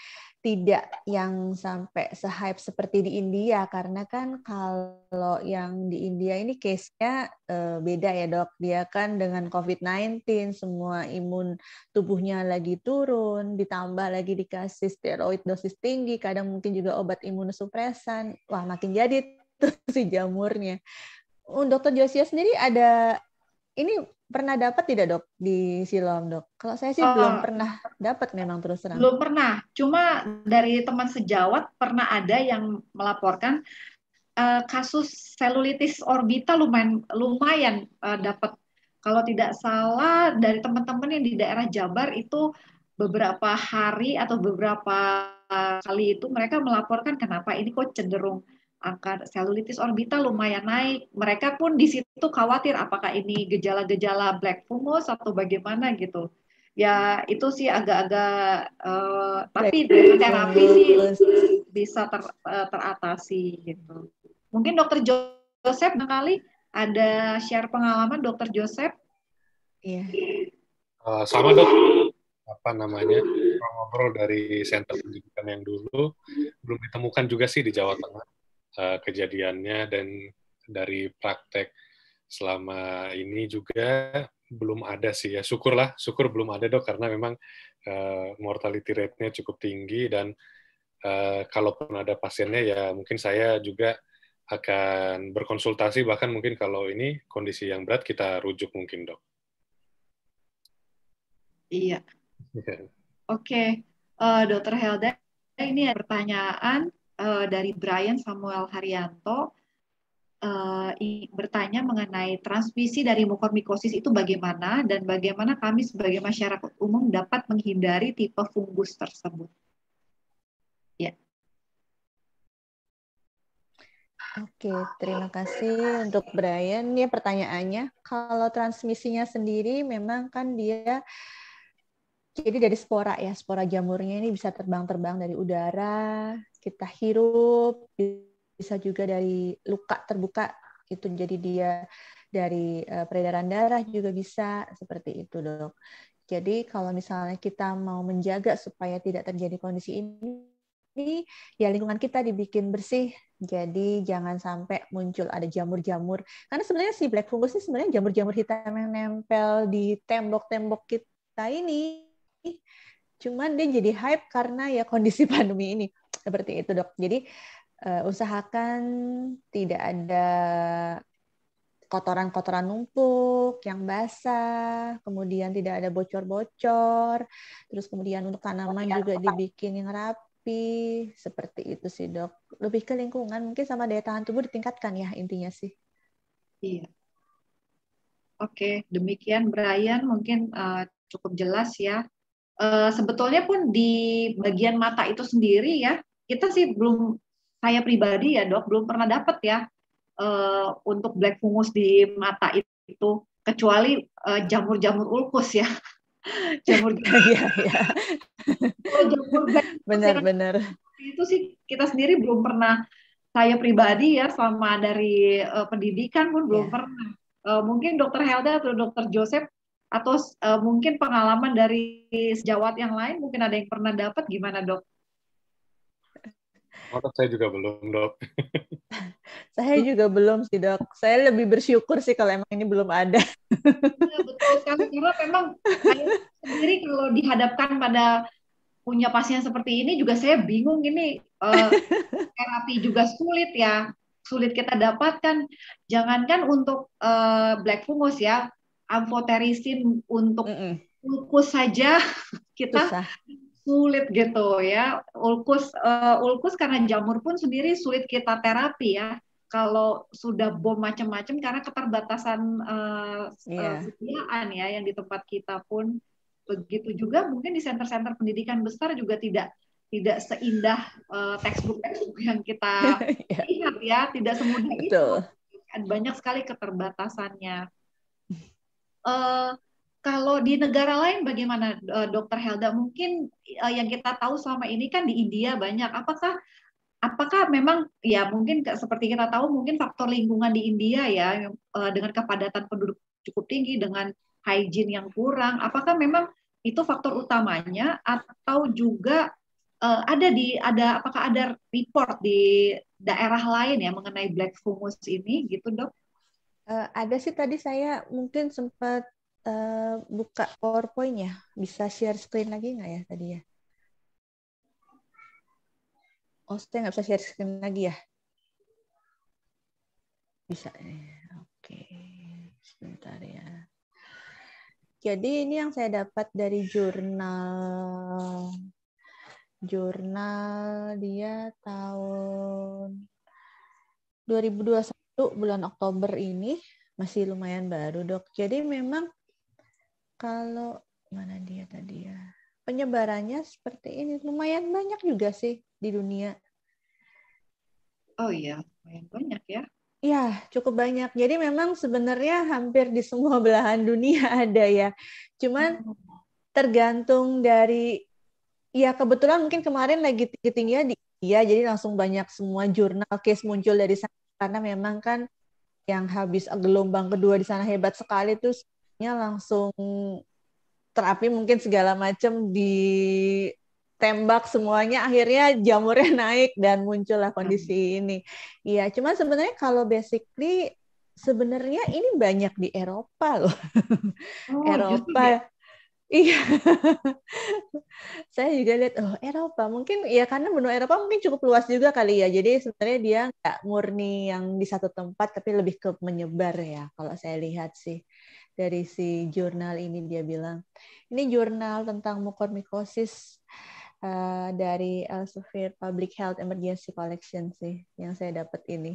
tidak yang sampai sehype seperti di India karena kan kalau yang di India ini case-nya eh, beda ya, Dok. Dia kan dengan COVID-19 semua imun tubuhnya lagi turun, ditambah lagi dikasih steroid dosis tinggi, kadang mungkin juga obat imunosupresan. Wah, makin jadi itu si jamurnya. Oh, dokter Josia sendiri ada ini pernah dapat tidak dok di siloam dok? Kalau saya sih uh, belum eh, pernah dapat memang terus terang. Belum pernah. Cuma dari teman sejawat pernah ada yang melaporkan uh, kasus selulitis orbita lumayan lumayan uh, eh, dapat kalau tidak salah dari teman-teman yang di daerah Jabar itu beberapa hari atau beberapa kali itu mereka melaporkan kenapa ini kok cenderung angka selulitis orbital lumayan naik. Mereka pun di situ khawatir apakah ini gejala-gejala black fungus atau bagaimana gitu. Ya itu sih agak-agak uh, tapi terapi sih bisa ter, uh, teratasi gitu. Mungkin dokter Joseph kali ada share pengalaman dokter Joseph? Iya. Uh, sama dok apa namanya ngobrol dari center pendidikan yang dulu belum ditemukan juga sih di Jawa Tengah Eh, kejadiannya dan dari praktek selama ini juga belum ada sih ya syukurlah syukur belum ada dok karena memang uh, mortality rate-nya cukup tinggi dan uh, kalaupun ada pasiennya ya mungkin saya juga akan berkonsultasi bahkan mungkin kalau ini kondisi yang berat kita rujuk mungkin dok iya oke okay. uh, dokter Helda ini pertanyaan Eh, dari Brian Samuel Haryanto uh, bertanya mengenai transmisi dari mukormikosis itu bagaimana dan bagaimana kami sebagai masyarakat umum dapat menghindari tipe fungus tersebut. Ya. Oke, terima kasih untuk Brian. Ya pertanyaannya, kalau transmisinya sendiri memang kan dia jadi dari spora ya, spora jamurnya ini bisa terbang-terbang dari udara, kita hirup bisa juga dari luka terbuka itu jadi dia dari eh, peredaran darah juga bisa seperti itu dok. Jadi kalau misalnya kita mau menjaga supaya tidak terjadi kondisi ini, ya lingkungan kita dibikin bersih. Jadi jangan sampai muncul ada jamur-jamur. Karena sebenarnya si black fungus ini sebenarnya jamur-jamur hitam yang nempel di tembok-tembok kita ini. Cuman dia jadi hype karena ya kondisi pandemi ini. Seperti itu, Dok. Jadi uh, usahakan tidak ada kotoran-kotoran numpuk yang basah, kemudian tidak ada bocor-bocor, terus kemudian untuk tanaman oh, juga apa. dibikin yang rapi, seperti itu sih dok. Lebih ke lingkungan, mungkin sama daya tahan tubuh ditingkatkan ya intinya sih. Iya. Oke, demikian Brian mungkin uh, cukup jelas ya. Uh, sebetulnya pun di bagian mata itu sendiri ya, kita sih belum saya pribadi ya dok belum pernah dapat ya uh, untuk black fungus di mata itu kecuali uh, jamur-jamur ulkus ya jamur iya, iya. Oh, jamur benar-benar ya. itu sih kita sendiri belum pernah saya pribadi ya selama dari uh, pendidikan pun belum yeah. pernah uh, mungkin dokter Helda atau dokter Joseph atau uh, mungkin pengalaman dari sejawat yang lain mungkin ada yang pernah dapat gimana dok Oh, saya juga belum, dok. saya juga belum sih, dok. Saya lebih bersyukur sih kalau emang ini belum ada. ya, betul sekali, karena memang saya sendiri kalau dihadapkan pada punya pasien seperti ini juga saya bingung ini uh, terapi juga sulit ya sulit kita dapatkan jangankan untuk uh, black fungus ya amfoterisin untuk mm lupus saja kita sulit gitu ya. Ulkus uh, ulkus karena jamur pun sendiri sulit kita terapi ya. Kalau sudah bom macam-macam karena keterbatasan uh, eh, yeah. Iya. ya yang di tempat kita pun begitu juga mungkin di center-center pendidikan besar juga tidak tidak seindah uh, textbook textbook yang kita yeah. lihat ya, tidak semudah Betul. itu. Banyak sekali keterbatasannya. Uh, kalau di negara lain bagaimana eh, Dokter Helda? Mungkin eh, yang kita tahu selama ini kan di India banyak. Apakah apakah memang ya mungkin seperti kita tahu mungkin faktor lingkungan di India ya eh, dengan kepadatan penduduk cukup tinggi dengan hygiene yang kurang. Apakah memang itu faktor utamanya atau juga ada di ada apakah ada report di daerah lain ya mengenai black fungus ini gitu dok? Uh, ada sih tadi saya mungkin sempat Eh, buka PowerPoint ya? Bisa share screen lagi nggak ya tadi ya? Oh, saya nggak bisa share screen lagi ya? Bisa. Ya, oke, sebentar ya. Jadi ini yang saya dapat dari jurnal jurnal dia tahun 2021 bulan Oktober ini masih lumayan baru dok. Jadi memang kalau mana dia tadi ya penyebarannya seperti ini lumayan banyak juga sih di dunia oh iya lumayan banyak ya Ya, cukup banyak. Jadi memang sebenarnya hampir di semua belahan dunia ada ya. Cuman oh. tergantung dari ya kebetulan mungkin kemarin lagi tingginya di India jadi langsung banyak semua jurnal case muncul dari sana karena memang kan yang habis gelombang kedua di sana hebat sekali terus akhirnya langsung terapi mungkin segala macam di tembak semuanya akhirnya jamurnya naik dan muncullah kondisi hmm. ini. Iya, cuma sebenarnya kalau basically sebenarnya ini banyak di Eropa loh. Oh, Eropa. Ya? Iya. Saya juga lihat oh Eropa mungkin ya karena benua Eropa mungkin cukup luas juga kali ya. Jadi sebenarnya dia nggak murni yang di satu tempat tapi lebih ke menyebar ya kalau saya lihat sih dari si jurnal ini dia bilang ini jurnal tentang mukormikosis uh, dari Elsevier Public Health Emergency Collection sih yang saya dapat ini.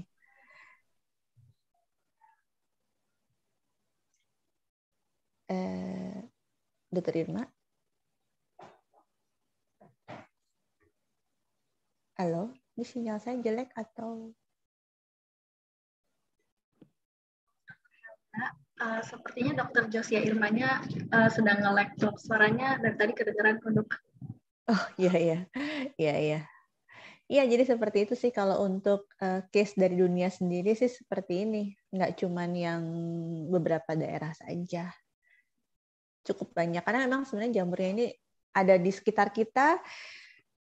Eh, Dokter Irma. Halo, ini sinyal saya jelek atau? Eh, sepertinya Dokter Josia Irmanya uh, sedang nge-lag Suaranya dan tadi kedengaran untuk. Oh iya iya iya iya. Iya jadi seperti itu sih kalau untuk uh, case dari dunia sendiri sih seperti ini. Nggak cuman yang beberapa daerah saja. Cukup banyak karena memang sebenarnya jamurnya ini ada di sekitar kita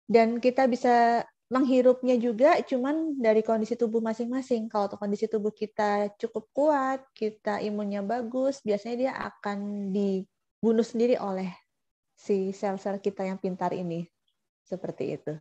dan kita bisa menghirupnya juga cuman dari kondisi tubuh masing-masing. Kalau kondisi tubuh kita cukup kuat, kita imunnya bagus, biasanya dia akan dibunuh sendiri oleh si sel-sel kita yang pintar ini. Seperti itu.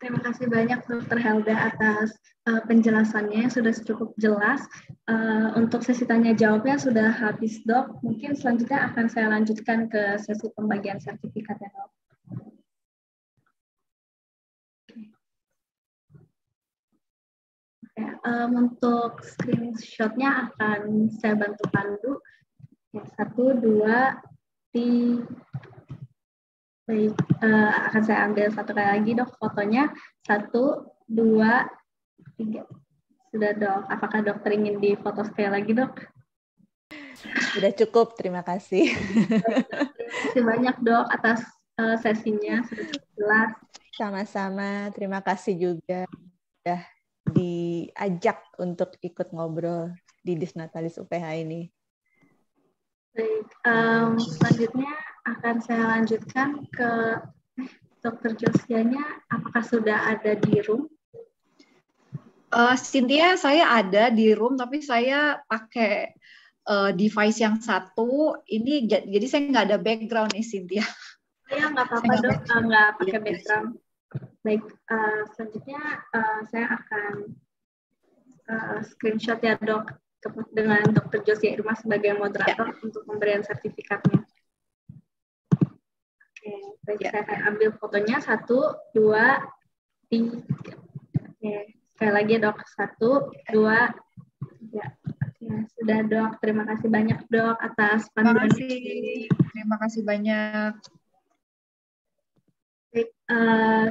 Terima kasih banyak Dokter Helda atas uh, penjelasannya yang sudah cukup jelas. Uh, untuk sesi tanya jawabnya sudah habis dok. Mungkin selanjutnya akan saya lanjutkan ke sesi pembagian sertifikat ya dok. Ya, um, untuk screenshotnya akan saya bantu pandu. Ya, satu, dua, tiga. Baik, uh, akan saya ambil satu kali lagi dok fotonya. Satu, dua, tiga. Sudah dok, apakah dokter ingin di foto sekali lagi dok? Sudah cukup, terima kasih. terima kasih banyak dok atas uh, sesinya, sudah jelas. Sama-sama, terima kasih juga sudah diajak untuk ikut ngobrol di Disnatalis UPH ini. Baik, um, selanjutnya akan saya lanjutkan ke Dokter Josianya, apakah sudah ada di room? Uh, saya ada di room, tapi saya pakai uh, device yang satu. Ini jadi saya nggak ada background nih, Cynthia. Iya, saya nggak apa-apa dok, nggak pakai iya, background. Baik, uh, selanjutnya uh, saya akan uh, screenshot ya dok dengan Dokter Josia Irma sebagai moderator ya. untuk pemberian sertifikatnya. Baik, ya. saya akan ambil fotonya. Satu, dua, tiga. Oke. Sekali lagi dok. Satu, dua, tiga. Ya, sudah dok. Terima kasih banyak dok atas panduan. Terima kasih. Terima kasih banyak. okay. uh, eh,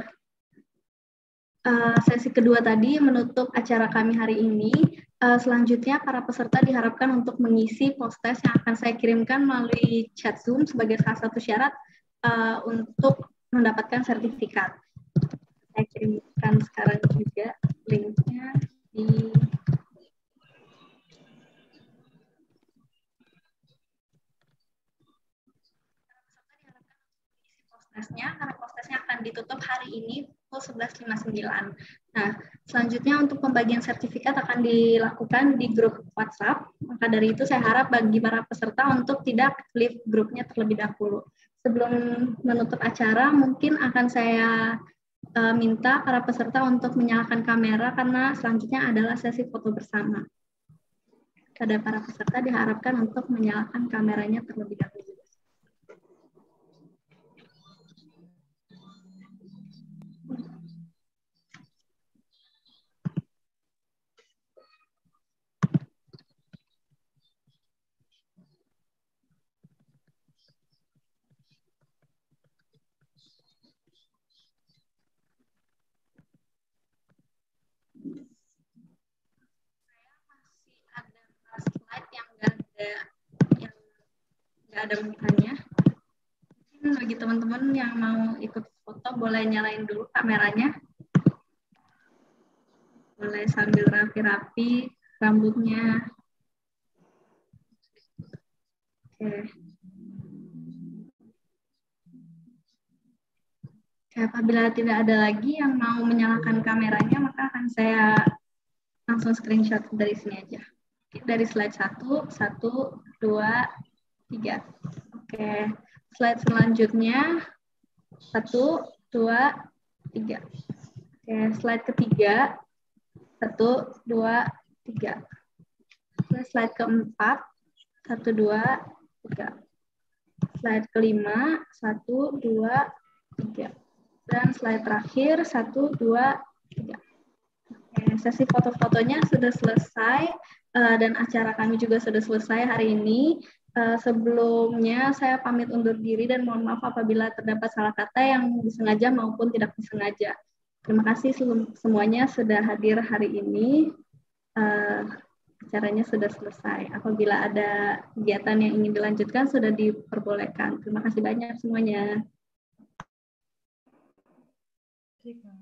eh, sesi kedua tadi menutup acara kami hari ini. Eh, selanjutnya, para peserta diharapkan untuk mengisi post-test yang akan saya kirimkan melalui chat Zoom sebagai salah satu syarat uh, untuk mendapatkan sertifikat. Saya kirimkan sekarang juga linknya di karena prosesnya akan ditutup hari ini pukul 11.59. Nah, selanjutnya untuk pembagian sertifikat akan dilakukan di grup WhatsApp. Maka dari itu saya harap bagi para peserta untuk tidak leave grupnya terlebih dahulu sebelum menutup acara mungkin akan saya uh, minta para peserta untuk menyalakan kamera karena selanjutnya adalah sesi foto bersama. Pada para peserta diharapkan untuk menyalakan kameranya terlebih dahulu. yang nggak ada mukanya mungkin hmm, bagi teman-teman yang mau ikut foto boleh nyalain dulu kameranya boleh sambil rapi-rapi rambutnya oke okay. Apabila tidak ada lagi yang mau menyalakan kameranya, maka akan saya langsung screenshot dari sini aja dari slide 1, 1, 2, 3. Oke, slide selanjutnya 1, 2, 3. Oke, slide ketiga 1, 2, 3. Oke, slide keempat 1, 2, 3. Slide kelima 1, 2, 3. Dan slide terakhir 1, 2, 3. Oke, sesi foto-fotonya sudah selesai. Eh, dan acara kami juga sudah selesai hari ini. Uh, sebelumnya saya pamit undur diri dan mohon maaf apabila terdapat salah kata yang disengaja maupun tidak disengaja. Terima kasih semuanya sudah hadir hari ini. Uh, acaranya sudah selesai. Apabila ada kegiatan yang ingin dilanjutkan sudah diperbolehkan. Terima kasih banyak semuanya. Terima